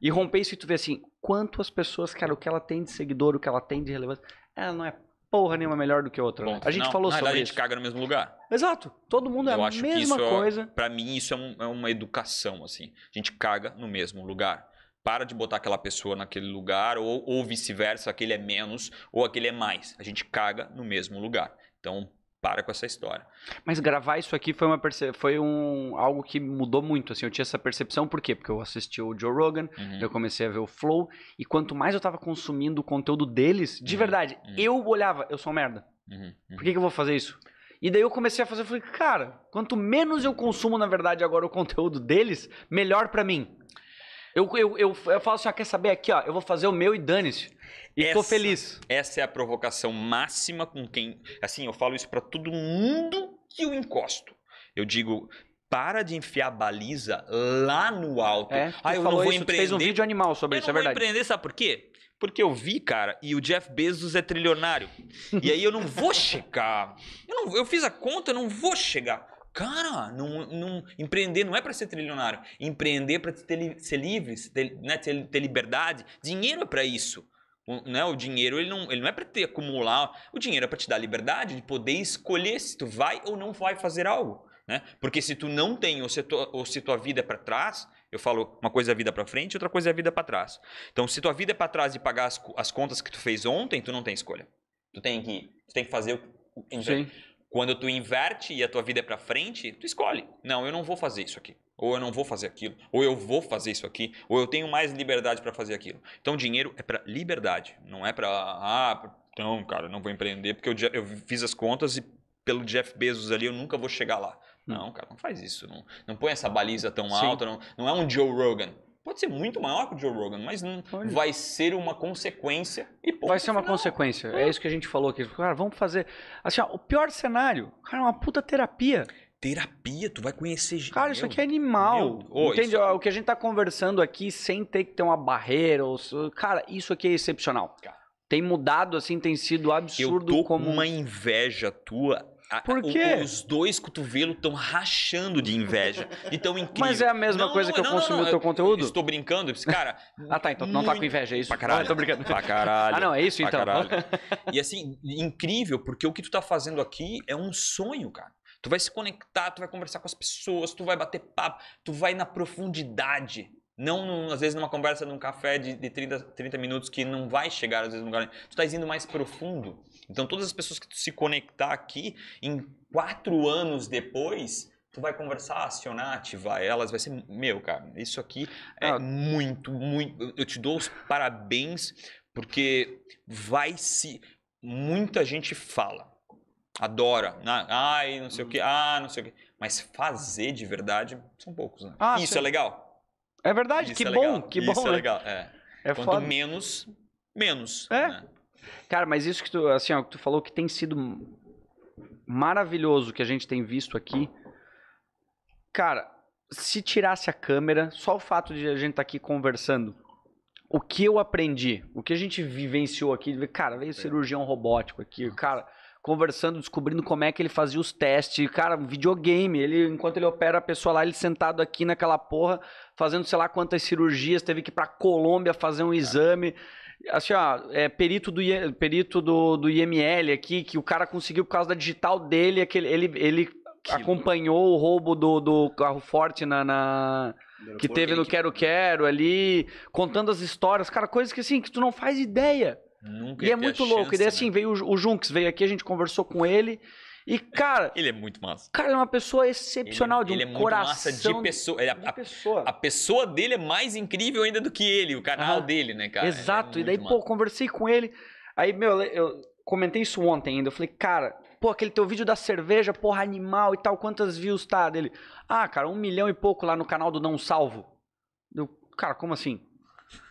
e romper isso e tu vê assim, quanto as pessoas, cara, o que ela tem de seguidor, o que ela tem de relevância, ela não é porra nenhuma melhor do que outra. Bom, né? a gente não, falou sobre isso. A gente caga no mesmo lugar. Exato. Todo mundo é Eu é a mesma coisa. É, para mim isso é, um, é, uma educação assim. A gente caga no mesmo lugar. Para de botar aquela pessoa naquele lugar ou, ou vice-versa, aquele é menos ou aquele é mais. A gente caga no mesmo lugar. Então para com essa história. Mas gravar isso aqui foi uma perce... foi um algo que mudou muito, assim, eu tinha essa percepção por quê? Porque eu assisti o Joe Rogan, uhum. eu comecei a ver o Flow e quanto mais eu tava consumindo o conteúdo deles, de uhum. verdade, uhum. eu olhava, eu sou um merda. Uhum. Uhum. Por que, que eu vou fazer isso? E daí eu comecei a fazer, eu falei, cara, quanto menos eu consumo, na verdade, agora o conteúdo deles, melhor para mim. Eu, eu, eu, eu falo assim, ah, quer saber aqui, ó, eu vou fazer o meu e dane-se. E essa, tô feliz. Essa é a provocação máxima com quem. Assim, eu falo isso para todo mundo que eu encosto. Eu digo, para de enfiar baliza lá no alto. É, ah, eu não vou isso, empreender. fez um vídeo animal sobre eu isso, é verdade. Eu vou empreender, sabe por quê? Porque eu vi, cara, e o Jeff Bezos é trilionário. E aí eu não vou [laughs] chegar. Eu, não, eu fiz a conta, eu não vou chegar. Cara, não, não, empreender não é para ser trilionário. Empreender é para ser livre, ter, né, ter, ter liberdade. Dinheiro é para isso. O, né, o dinheiro ele não, ele não é para te acumular. O dinheiro é para te dar liberdade de poder escolher se tu vai ou não vai fazer algo. Né? Porque se tu não tem ou se, tu, ou se tua vida é para trás, eu falo uma coisa é a vida para frente, outra coisa é a vida para trás. Então, se tua vida é para trás e pagar as, as, contas que tu fez ontem, tu não tem escolha. Tu tem que, tu tem que fazer o, Sim. Quando tu inverte e a tua vida é para frente, tu escolhe. Não, eu não vou fazer isso aqui. Ou eu não vou fazer aquilo. Ou eu vou fazer isso aqui. Ou eu tenho mais liberdade para fazer aquilo. Então, dinheiro é para liberdade. Não é para. Ah, então, cara, eu não vou empreender porque eu, eu fiz as contas e pelo Jeff Bezos ali eu nunca vou chegar lá. Hum. Não, cara, não faz isso. Não, não põe essa baliza tão Sim. alta. Não, não é um Joe Rogan. Pode ser muito maior que o Joe Rogan, mas vai ser uma consequência e ponto Vai ser uma final. consequência. É. é. isso que a gente falou aqui. Cara, vamos fazer. Assim, ó, o pior cenário, cara, é uma puta terapia. Terapia, tu vai conhecer gente. Cara, meu, isso aqui é animal. Meu, Entende? Isso... É o que a gente tá conversando aqui sem ter que ter uma barreira. Ou... Cara, isso aqui é excepcional. Cara. Tem mudado, assim, tem sido absurdo. Eu tô como... uma inveja tua por quê? O, os dois cotovelos estão rachando de inveja. Então [laughs] incrível. Mas é a mesma não, coisa não, que eu não, consumi o teu conteúdo? Estou brincando, cara. [laughs] ah, tá, então não tá com inveja, é isso. Pra caralho. Ah, tô brincando. Pra caralho. Ah, não, é isso então. [laughs] e assim, incrível, porque o que tu tá fazendo aqui é um sonho, cara. Tu vai se conectar, tu vai conversar com as pessoas, tu vai bater papo, tu vai na profundidade. Não, num, às vezes, numa conversa num café de, de 30, 30 minutos que não vai chegar, às vezes, num lugar. Tu estás indo mais profundo. Então, todas as pessoas que tu se conectar aqui, em quatro anos depois, tu vai conversar, acionar, ativar elas, vai ser meu, cara. Isso aqui é ah, muito, muito. Eu te dou os parabéns porque vai se muita gente fala, adora, né? ai, não sei o que, uhum. ah, não sei o que, mas fazer de verdade são poucos, né? Ah, Isso sim. é legal. É verdade, Isso que é bom, legal. que Isso bom. Isso é né? legal. É. é Quanto foda. menos, menos. É. Né? Cara, mas isso que tu, assim, ó, que tu falou que tem sido maravilhoso que a gente tem visto aqui. Cara, se tirasse a câmera, só o fato de a gente estar tá aqui conversando, o que eu aprendi, o que a gente vivenciou aqui, cara, veio é. cirurgião robótico aqui, cara, conversando, descobrindo como é que ele fazia os testes, cara, videogame, ele enquanto ele opera a pessoa lá, ele sentado aqui naquela porra, fazendo sei lá quantas cirurgias, teve que ir pra Colômbia fazer um exame. Assim, ó, é perito do, perito do, do IML aqui, que o cara conseguiu por causa da digital dele, aquele, é ele, ele acompanhou o roubo do, do carro forte na, na que teve no Quero Quero ali, contando as histórias, cara, coisas que assim, que tu não faz ideia. Nunca e é muito louco. Chance, e daí assim, né? veio o, o Junks, veio aqui, a gente conversou com ele. E, cara. Ele é muito massa. Cara, ele é uma pessoa excepcional, ele, é, de um ele é muito coração. Massa de pessoa. De, é de a, pessoa. A, a, pessoa dele é mais incrível ainda do que ele, o canal ah, dele, né, cara? Exato. É e daí, massa. pô, conversei com ele. Aí, meu, eu comentei isso ontem ainda. Eu falei, cara, pô, aquele teu vídeo da cerveja, porra, animal e tal, quantas views tá dele? Ah, cara, um milhão e pouco lá no canal do Não Salvo. Eu, cara, como assim?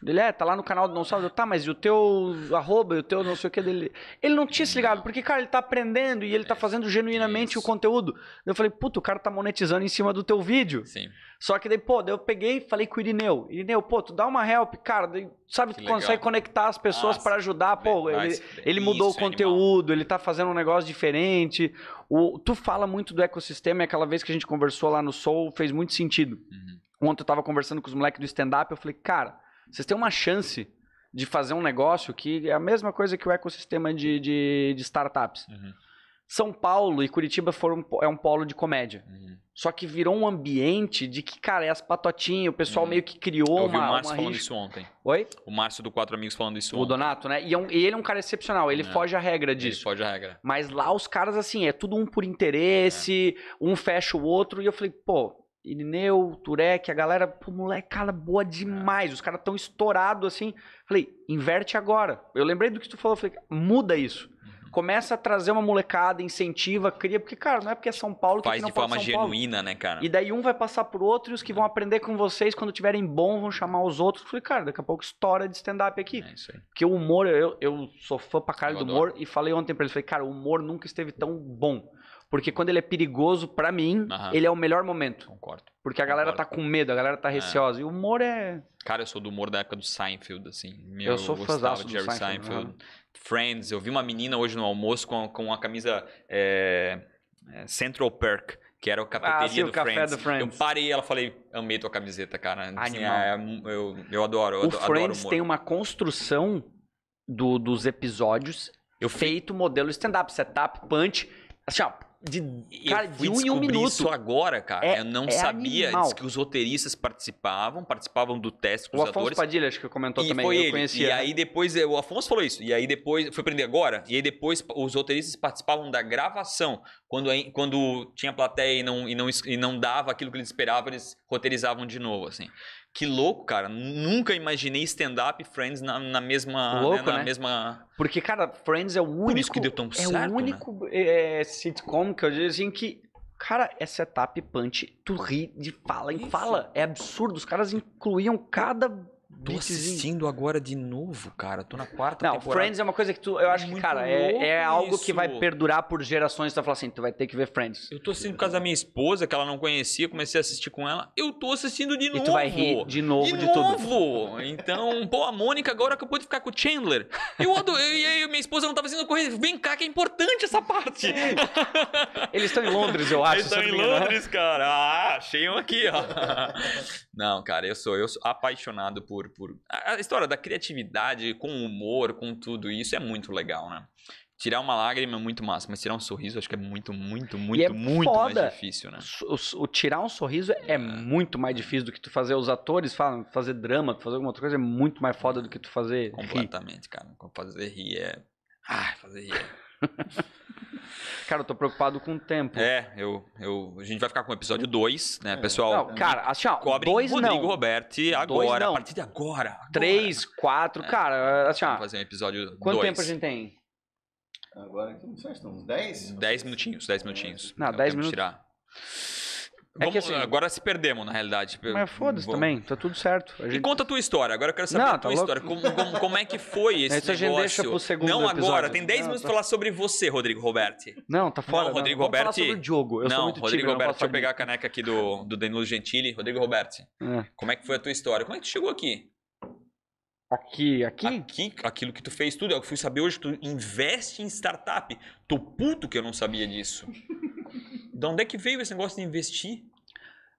Ele é, tá lá no canal do Não Sabe. Eu, tá, mas e o teu arroba, e o teu não sei o que dele. Ele não tinha se ligado, porque, cara, ele tá aprendendo e ele tá fazendo genuinamente Isso. o conteúdo. Eu falei, puta, o cara tá monetizando em cima do teu vídeo. Sim. Só que daí, pô, daí eu peguei e falei com o Irineu. Irineu, pô, tu dá uma help, cara, daí, sabe, que tu legal. consegue conectar as pessoas ah, para ajudar. Pô, ele, ele mudou o conteúdo, animal. ele tá fazendo um negócio diferente. O, tu fala muito do ecossistema, e aquela vez que a gente conversou lá no Soul, fez muito sentido. Uhum. Ontem eu tava conversando com os moleques do stand-up, eu falei, cara vocês têm uma chance de fazer um negócio que é a mesma coisa que o ecossistema de, de, de startups. Uhum. São Paulo e Curitiba foram, é um polo de comédia. Uhum. Só que virou um ambiente de que, cara, é as patotinhas, o pessoal uhum. meio que criou Eu uma. Eu o Márcio falando isso ontem. Oi? O Márcio do Quatro Amigos falando isso o ontem. O Donato, né? E, é um, e, ele é um cara excepcional, ele é. foge a regra disso. Ele foge a regra. Mas lá os caras, assim, é tudo um por interesse, é. um fecha o outro. E eu falei, pô, Irineu, Turek, a galera, pô, molecada boa demais. Os caras tão estourados assim. Falei, inverte agora. Eu lembrei do que tu falou, falei, muda isso. Uhum. Começa a trazer uma molecada, incentiva, cria, porque, cara, não é porque é São Paulo que Faz não de forma São genuína, Paulo. né, cara? E daí um vai passar pro outro e os que vão aprender com vocês, quando tiverem bom, vão chamar os outros. Falei, cara, daqui a pouco estoura de stand-up aqui. É isso aí. Porque o humor, eu, eu sou fã pra caralho do humor e falei ontem pra ele, falei, cara, o humor nunca esteve tão bom. Porque quando ele é perigoso para mim, uhum. ele é o melhor momento. Concordo. Porque a galera tá Concordo. tá com medo, a galera tá é. receosa. É. E o humor é. Cara, eu sou do humor da época do Seinfeld, assim. Meu, eu sou fãzão do Jerry Seinfeld. Seinfeld. Uhum. Friends, eu vi uma menina hoje no almoço com, com uma camisa é, é Central Perk que era o ah, cafeteria ah, sim, do, o Friends. do, Friends. Eu parei e ela falei, amei tua camiseta, cara. Assim, ah, é, eu, eu adoro, eu o adoro, Friends adoro tem uma construção do, dos episódios eu feito fui... modelo stand-up, setup, punch. Assim, ó, de, cara, de um em um minuto. isso agora, cara. É, eu não é sabia. que os roteiristas participavam, participavam do teste com o Afonso Padilha, acho que comentou e também, foi eu ele. conhecia. E né? aí depois, o Afonso falou isso. E aí depois, foi aprender agora. E aí depois os roteiristas participavam da gravação. Quando, quando tinha plateia e não, e, não, e não dava aquilo que eles esperavam, eles roteirizavam de novo, assim. Que louco, cara. Nunca imaginei stand-up e Friends na, na mesma. Né, louco, né? Na né? mesma... Porque, cara, Friends é o único. Por isso que deu tão é certo. O né? único, né? É sitcom que eu digo assim que. Cara, é setup punch, tu ri de fala em fala. É absurdo. Os caras incluíam cada tô assistindo agora de novo, cara. Tô na quarta não, temporada. Friends é uma coisa que tu. Eu acho que, cara, é, é algo isso. que vai perdurar por gerações. Tu vai falar assim, tu vai ter que ver Friends. Eu tô assistindo por causa da minha esposa, que ela não conhecia, comecei a assistir com ela. Eu tô assistindo de e novo. E tu vai rir de novo de, de novo. tudo. Então, pô, a Mônica agora acabou de ficar com o Chandler. Eu adorei. E aí, minha esposa não tava fazendo corrida. Vem cá, que é importante essa parte. [laughs] Eles estão em Londres, eu acho. Eles estão em né? Londres, cara. Ah, achei um aqui, ó. Não, cara, eu sou, eu sou apaixonado por por. A história da criatividade com humor, com tudo isso é muito legal, né? Tirar uma lágrima é muito massa, mas tirar um sorriso acho que é muito, muito, muito, é muito foda. mais difícil, né? O, o tirar um sorriso é, é, muito mais é. difícil do que tu fazer. Os atores falam, fazer drama, fazer alguma outra coisa é muito mais foda do que tu fazer. Completamente, rir. cara. Fazer rir é. Ah, fazer rir é. [laughs] Cara, eu tô preocupado com o tempo. É, eu, eu, a gente vai ficar com o episódio 2, né, é. pessoal? Não, cara, assim, ó, cobre dois Rodrigo não. Roberti agora, dois, a partir de agora. 3, 4, é. cara, assim, ó. Vamos fazer um episódio 2. Quanto dois. tempo a gente tem? Agora, não sei, estão uns 10? 10 minutinhos, 10 minutinhos. Não, 10 é minutos. tirar. Vamos, é que, assim, agora se perdemos, na realidade. Tipo, Mas foda-se também, tá tudo certo. Gente... E conta a tua história, agora eu quero saber não, a tua tá história. Como, como, como, é que foi [laughs] esse Isso negócio? A gente deixa pro segundo não episódio. agora, tem 10 minutos tá- pra falar sobre você, Rodrigo Roberti. Não, tá fora. Não, Rodrigo não, Roberti. Falar sobre o Eu não, sou muito Rodrigo tímido, Roberti, deixa eu pegar a caneca aqui do, do Danilo Gentili. Rodrigo Roberti, é. como é que foi a tua história? Como é que tu chegou aqui? Aqui, aqui? Aqui, aquilo que tu fez tudo. É eu fui saber hoje, tu investe em startup. Tô puto que eu não sabia disso. [laughs] de onde é que veio esse negócio de investir?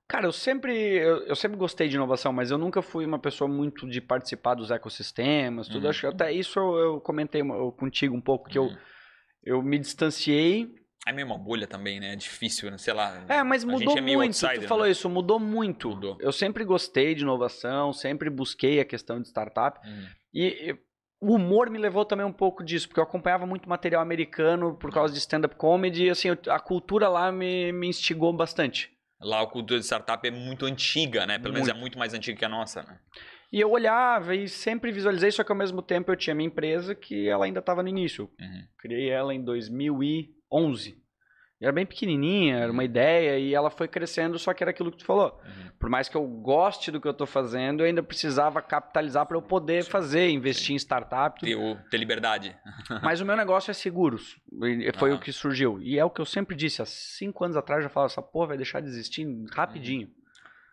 Cara, eu sempre, eu, eu, sempre gostei de inovação, mas eu nunca fui uma pessoa muito de participar dos ecossistemas, tudo. Uhum. Acho que uhum. até isso eu, eu comentei contigo um pouco, que uhum. eu, eu me distanciei. É meio uma bolha também, né? É difícil, né? sei lá. É, mas mudou é muito. Outsider, tu falou né? isso, mudou muito. Mudou. Eu sempre gostei de inovação, sempre busquei a questão de startup. Uhum. E o humor me levou também um pouco disso, porque eu acompanhava muito material americano por causa de stand-up comedy, e assim, a cultura lá me, me instigou bastante. Lá a cultura de startup é muito antiga, né? Pelo muito. menos é muito mais antiga que a nossa, né? E eu olhava e sempre visualizei, só que ao mesmo tempo eu tinha minha empresa que ela ainda estava no início. Uhum. Criei ela em 2011. Era bem pequenininha, era uma uhum. ideia e ela foi crescendo, só que era aquilo que tu falou. Uhum. Por mais que eu goste do que eu estou fazendo, eu ainda precisava capitalizar para eu poder Sim. fazer, investir Sim. em startup. Ter, ter liberdade. [laughs] Mas o meu negócio é seguros. Foi uhum. o ah. que surgiu. E é o que eu sempre disse, há cinco anos atrás eu já falava, essa porra vai deixar de existir uhum. rapidinho. Uhum.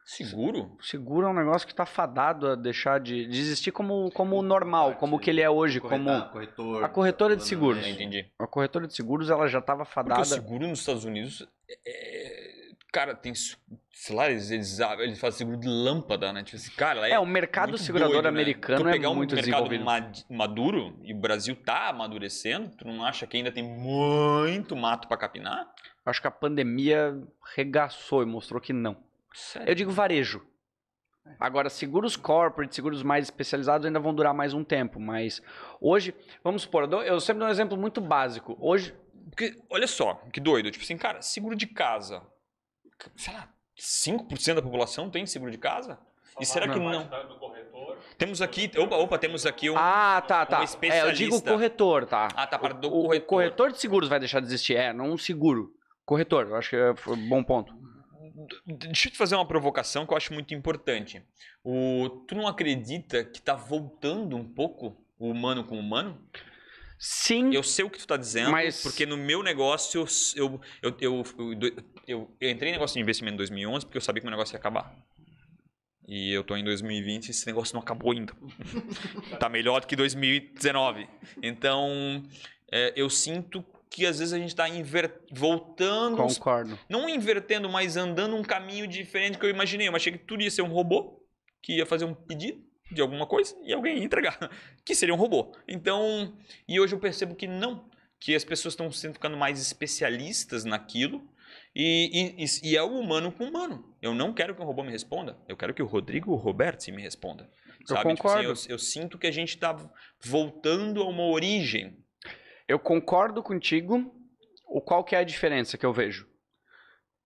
Seguro? Seguro é um negócio que está fadado a deixar de, de existir como, como o normal, como o que ele é hoje. Corretor, como ah, corretor, A corretora de né, seguros. É, entendi. A corretora de seguros ela já estava fadada. Porque o seguro nos Estados Unidos, é, é cara, tem, sei lá, eles, eles, eles fazem seguro de lâmpada, né? Tipo assim, cara, é, é o mercado segurador doido, né? americano né? tu é pegar é um muito mercado maduro, e o Brasil tá amadurecendo, tu não acha que ainda tem muito mato para capinar? Acho que a pandemia regaçou e mostrou que não. Sério? Eu digo varejo. É. Agora, seguros corporate, seguros mais especializados ainda vão durar mais um tempo, mas hoje, vamos supor, eu, dou, eu sempre dou um exemplo muito básico. Hoje. Porque, olha só, que doido. Tipo assim, cara, seguro de casa. Sei lá, 5% da população tem seguro de casa? E será que não? Temos aqui, opa, opa, temos aqui um Ah, tá, tá. Um especialista. É, eu digo corretor, tá. Ah, tá, para do o, corretor. O corretor de seguros vai deixar de existir, é, não um seguro. Corretor, eu acho que é um bom ponto. Deixa eu te fazer uma provocação que eu acho muito importante. O, tu não acredita que está voltando um pouco o humano com o humano? Sim. Eu sei o que tu está dizendo, mas... porque no meu negócio, eu, eu, eu, eu, eu entrei em negócio de investimento em 2011 porque eu sabia que o negócio ia acabar. E eu tô em 2020 e esse negócio não acabou ainda. [laughs] tá melhor do que 2019. Então, é, eu sinto que às vezes a gente está voltando. Concordo. Não invertendo, mas andando um caminho diferente que eu imaginei. Eu achei que tudo ia ser um robô que ia fazer um pedido de alguma coisa e alguém ia entregar, [laughs] que seria um robô. Então, e hoje eu percebo que não, que as pessoas estão ficando mais especialistas naquilo e, e, e, é o humano com o humano. Eu não quero que um robô me responda, eu quero que o Rodrigo o Roberto me responda. Eu concordo. Tipo assim, eu, eu, sinto que a gente está voltando a uma origem eu concordo contigo. O qual que é a diferença que eu vejo?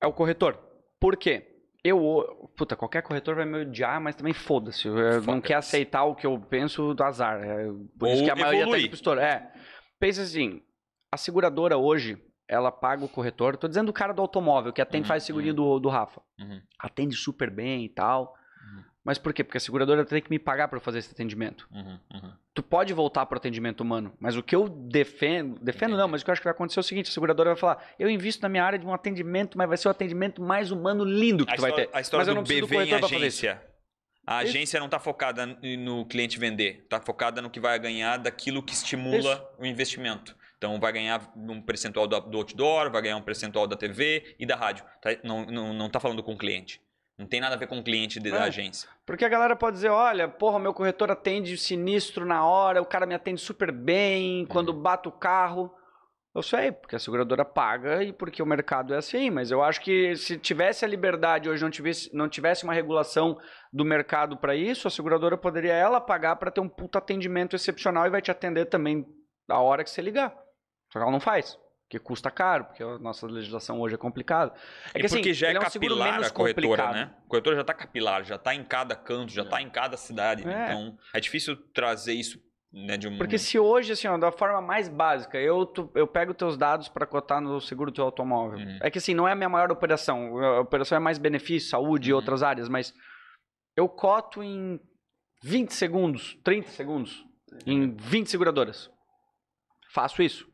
É o corretor. Por quê? Eu, puta, qualquer corretor vai me odiar, mas também foda-se. Foda não quer aceitar o que eu penso do azar. É, por Ou isso que a maioria evolui. tá pro É. Pensa assim, a seguradora hoje, ela paga o corretor. Tô dizendo o cara do automóvel, que atende, uhum, faz segurinho uhum. do, do Rafa. Uhum. Atende super bem e tal. Uhum. Mas por quê? Porque a seguradora tem que me pagar para fazer esse atendimento. Uhum, uhum. Tu pode voltar para o atendimento humano, mas o que eu defendo, defendo Entendi. não, mas o que eu acho que vai acontecer é o seguinte: a seguradora vai falar, eu invisto na minha área de um atendimento, mas vai ser o um atendimento mais humano lindo que a tu vai ter. A história mas eu não do BV em agência. A agência não está focada no cliente vender, está focada no que vai ganhar daquilo que estimula Isso. o investimento. Então vai ganhar um percentual do outdoor, vai ganhar um percentual da TV e da rádio. Tá, não está falando com o cliente. Não tem nada a ver com o cliente de, da é, agência. Porque a galera pode dizer, olha, porra, meu corretor atende sinistro na hora, o cara me atende super bem, uhum. quando uhum. bato o carro. Eu sei, porque a seguradora paga e porque o mercado é assim, mas eu acho que se tivesse a liberdade hoje, não tivesse, não tivesse uma regulação do mercado para isso, a seguradora poderia ela pagar para ter um puta atendimento excepcional e vai te atender também a hora que você ligar. Só que ela não faz que custa caro, porque a nossa legislação hoje é complicada. É que, assim, porque assim, já é, capilar é um menos a corretora, complicado. né? A corretora já está capilar, já está em cada canto, já está é. Tá em cada cidade. É. Então, é difícil trazer isso né, de um... Porque se hoje, assim, ó, da forma mais básica, eu, tu, eu pego teus dados para cotar no seguro do teu automóvel. Uhum. É que, assim, não é a minha maior operação. A operação é mais benefício, saúde e uhum. outras áreas, mas eu coto em 20 segundos, 30 segundos, uhum. em 20 seguradoras. Faço isso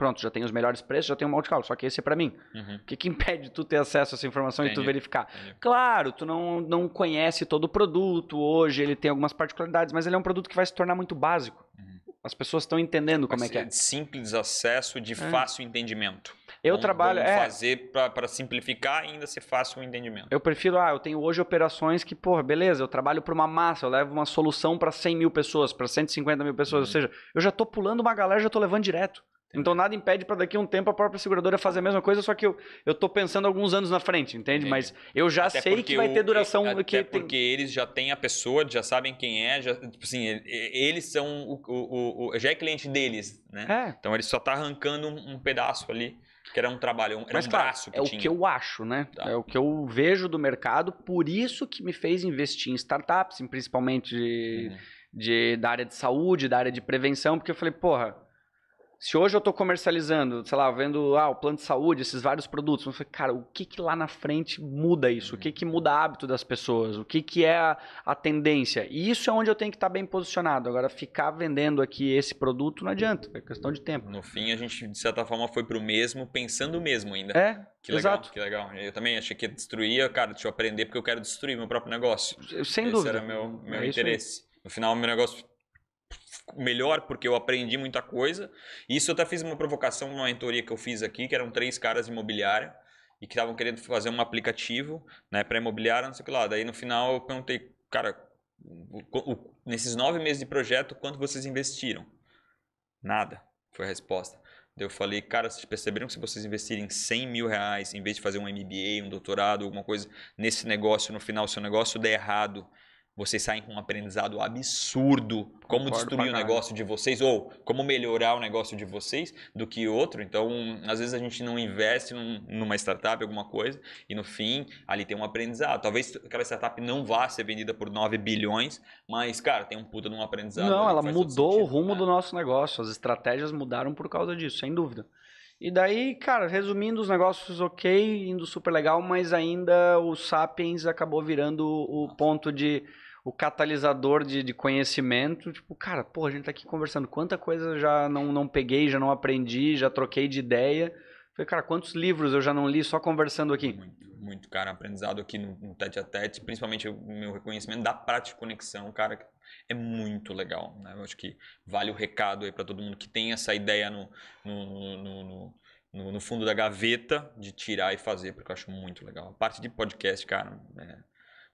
pronto, já tem os melhores preços, já tem um monte de cálculo, só que esse é para mim. Uhum. O que, que impede tu ter acesso a essa informação Entendi. e tu verificar? Entendi. Claro, tu não, não conhece todo o produto hoje, ele tem algumas particularidades, mas ele é um produto que vai se tornar muito básico. Uhum. As pessoas estão entendendo vai como é que é. Simples acesso, de é. fácil entendimento. Eu vamos, trabalho. Vamos é, fazer para simplificar e ainda ser fácil o entendimento. Eu prefiro, ah, eu tenho hoje operações que, porra, beleza, eu trabalho para uma massa, eu levo uma solução para 100 mil pessoas, para 150 mil pessoas, uhum. ou seja, eu já tô pulando uma galera, já tô levando direto. Então nada impede para daqui a um tempo a própria seguradora fazer a mesma coisa, só que eu, eu tô pensando alguns anos na frente, entende? Mas eu já até sei que vai ter duração. O, até que porque tem... eles já têm a pessoa, já sabem quem é, já, tipo assim, eles são o, o, o, já é cliente deles, né? É. Então ele só tá arrancando um, um pedaço ali. Que era um trabalho, um, era Mas, um claro, braço que É tinha. o que eu acho, né? Tá. É o que eu vejo do mercado, por isso que me fez investir em startups, principalmente de, uhum. de, da área de saúde, da área de prevenção, porque eu falei, porra, se hoje eu estou comercializando, sei lá, vendo ah, o plano de saúde, esses vários produtos, eu falei, cara, o que, que lá na frente muda isso? O que, que muda hábito das pessoas? O que, que é a, a tendência? E isso é onde eu tenho que estar tá bem posicionado. Agora, ficar vendendo aqui esse produto não adianta, é questão de tempo. No fim, a gente, de certa forma, foi para o mesmo, pensando o mesmo ainda. É, que legal, exato. que legal. Eu também achei que destruía, cara, deixa eu aprender porque eu quero destruir meu próprio negócio. Sem Esse dúvida. Esse era meu, meu é interesse. No final, meu negócio melhor porque eu aprendi muita coisa. Isso eu até fiz uma provocação numa mentoria que eu fiz aqui, que eram três caras de imobiliária e que estavam querendo fazer um aplicativo né, para imobiliária, não sei o que lá. Daí no final eu perguntei, cara, nesses nove meses de projeto, quanto vocês investiram? Nada, foi a resposta. Daí eu falei, cara, vocês perceberam que se vocês investirem 100 mil reais, em vez de fazer um MBA, um doutorado, alguma coisa, nesse negócio, no final, se o negócio der errado, vocês saem com um aprendizado absurdo como Concordo destruir o negócio de vocês ou como melhorar o negócio de vocês do que outro. Então, às vezes a gente não investe num, numa startup, alguma coisa, e no fim ali tem um aprendizado. Talvez aquela startup não vá ser vendida por 9 bilhões, mas, cara, tem um puta de um aprendizado. Não, ela mudou sentido, o rumo né? do nosso negócio. As estratégias mudaram por causa disso, sem dúvida. E daí, cara, resumindo, os negócios ok, indo super legal, mas ainda o Sapiens acabou virando o ponto de o catalisador de, de conhecimento. Tipo, cara, pô, a gente tá aqui conversando. Quanta coisa eu já não, não peguei, já não aprendi, já troquei de ideia. Falei, cara, quantos livros eu já não li só conversando aqui? Muito, muito, cara. Aprendizado aqui no, no tete a tete, principalmente o meu reconhecimento da prática de conexão, cara, é muito legal. Né? Eu acho que vale o recado aí para todo mundo que tem essa ideia no, no, no, no no, no, fundo da gaveta de tirar e fazer, porque eu acho muito legal. A parte de podcast, cara, é,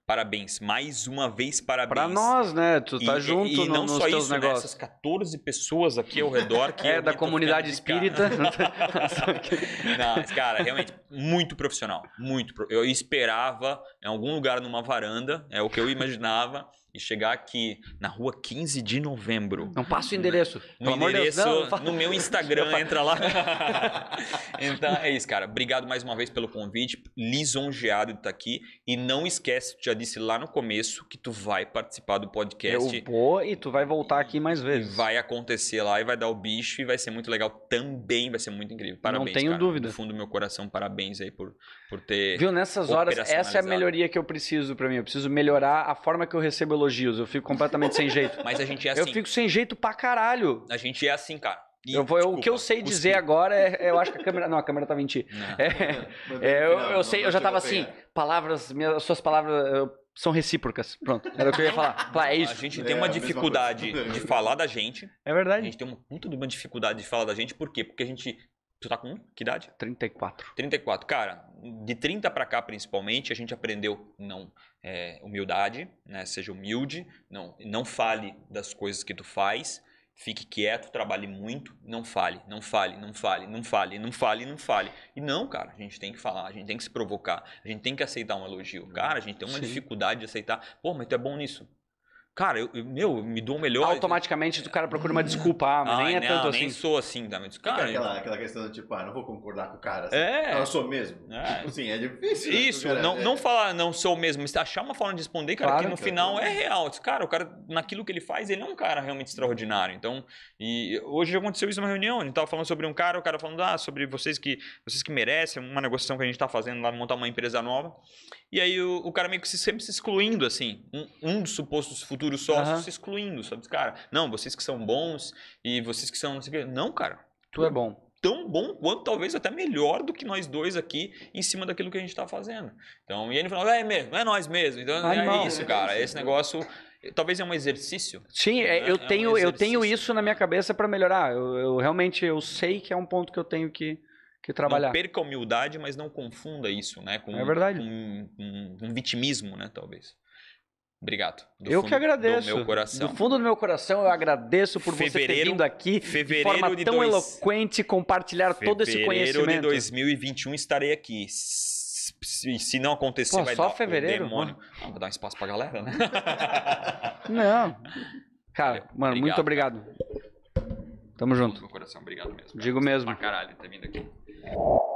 Parabéns, mais uma vez parabéns. Para nós, né? Tu tá e, junto e, e não no, só nos teus isso, né? negócios. Né? Essas 14 pessoas aqui ao redor que [laughs] é da comunidade espírita. [laughs] [laughs] não, cara, realmente muito profissional, muito. Pro... Eu esperava em algum lugar numa varanda, é o que eu imaginava e chegar aqui na rua 15 de novembro. Não passa o endereço. No Pelo endereço, Deus, não, no meu Instagram, [laughs] entra lá. [laughs] então é isso, cara. Obrigado mais uma vez pelo convite. Lisonjeado de estar aqui. E não esquece, já disse lá no começo, que tu vai participar do podcast. Eu vou e tu vai voltar aqui mais vezes. Vai acontecer lá e vai dar o bicho e vai ser muito legal também. Vai ser muito incrível. Parabéns, Não tenho cara. dúvida. No fundo do meu coração, parabéns aí por por ter. Viu, nessas horas, essa é a melhoria que eu preciso para mim. Eu preciso melhorar a forma que eu recebo elogios. Eu fico completamente sem jeito. [laughs] Mas a gente é assim. Eu fico sem jeito pra caralho. A gente é assim, cara. E, eu vou, desculpa, o que eu sei dizer agora é, é, Eu acho que a câmera. Não, a câmera tá mentindo. É, é, eu, eu, sei, eu já tava assim, palavras, minhas, suas palavras. Eu, são recíprocas. Pronto, era o que eu ia falar. Pá, [laughs] é isso. A gente tem uma é, dificuldade de falar da gente. É verdade. A gente tem uma puta de uma dificuldade de falar da gente, por quê? Porque a gente Tu tá com que idade? 34. 34. Cara, de 30 para cá principalmente, a gente aprendeu não é, humildade, né? Seja humilde, não, não fale das coisas que tu faz, fique quieto, trabalhe muito, não fale, não fale, não fale, não fale, não fale, não fale. E não, cara, a gente tem que falar, a gente tem que se provocar, a gente tem que aceitar um elogio. Cara, a gente tem uma Sim. dificuldade de aceitar, pô, mas tu é bom nisso. Cara, eu, meu, me dou o melhor. Automaticamente o cara procura uma desculpa, ah, mas nem é não, tanto assim. Nem sou assim, tá? Mas, cara, aquela, eu... aquela questão de tipo, ah, não vou concordar com o cara. Assim, é. Ah, eu sou mesmo. É. Tipo Sim, é difícil. Né, isso, né? não, é. não falar não sou mesmo, mas achar uma forma de responder, cara, claro, que no é final é real. Cara, o cara, naquilo que ele faz, ele é um cara realmente extraordinário. Então, e hoje já aconteceu isso numa reunião, a gente tava falando sobre um cara, o cara falando, ah, sobre vocês que vocês que merecem, uma negociação que a gente tá fazendo lá, montar uma empresa nova. E aí o, o cara meio que se, sempre se excluindo, assim. Um, um dos supostos futuros sócios uhum. se excluindo, sabe? Cara, não, vocês que são bons e vocês que são não sei o quê. Não, cara. Tu, é bom. Tão bom quanto, talvez até melhor do que nós dois aqui em cima daquilo que a gente tá fazendo. Então, e ele falou, é mesmo, é nós mesmo. Então Ai, é não, isso, cara. Esse negócio talvez é um exercício. Sim, né? eu é, é tenho eu tenho isso na minha cabeça para melhorar. Eu, eu, realmente eu sei que é um ponto que eu tenho que que trabalhar. Não perca a humildade, mas não confunda isso, né? Com, é verdade. Com, com, com vitimismo, né? Talvez. Obrigado. Do eu fundo, que agradeço. Do meu coração. Do fundo do meu coração, eu agradeço por fevereiro, você ter vindo aqui de forma de tão dois... eloquente compartilhar fevereiro todo esse conhecimento. Fevereiro de 2021 estarei aqui. Se, se não acontecer, Pô, vai só dar fevereiro, um demônio. Não, ah, vou dar um espaço pra galera, né? [laughs] não. Cara, mano, obrigado. muito obrigado. Tamo junto. Meu coração, obrigado mesmo. Cara. Digo mesmo. Pra caralho, ter vindo aqui. you.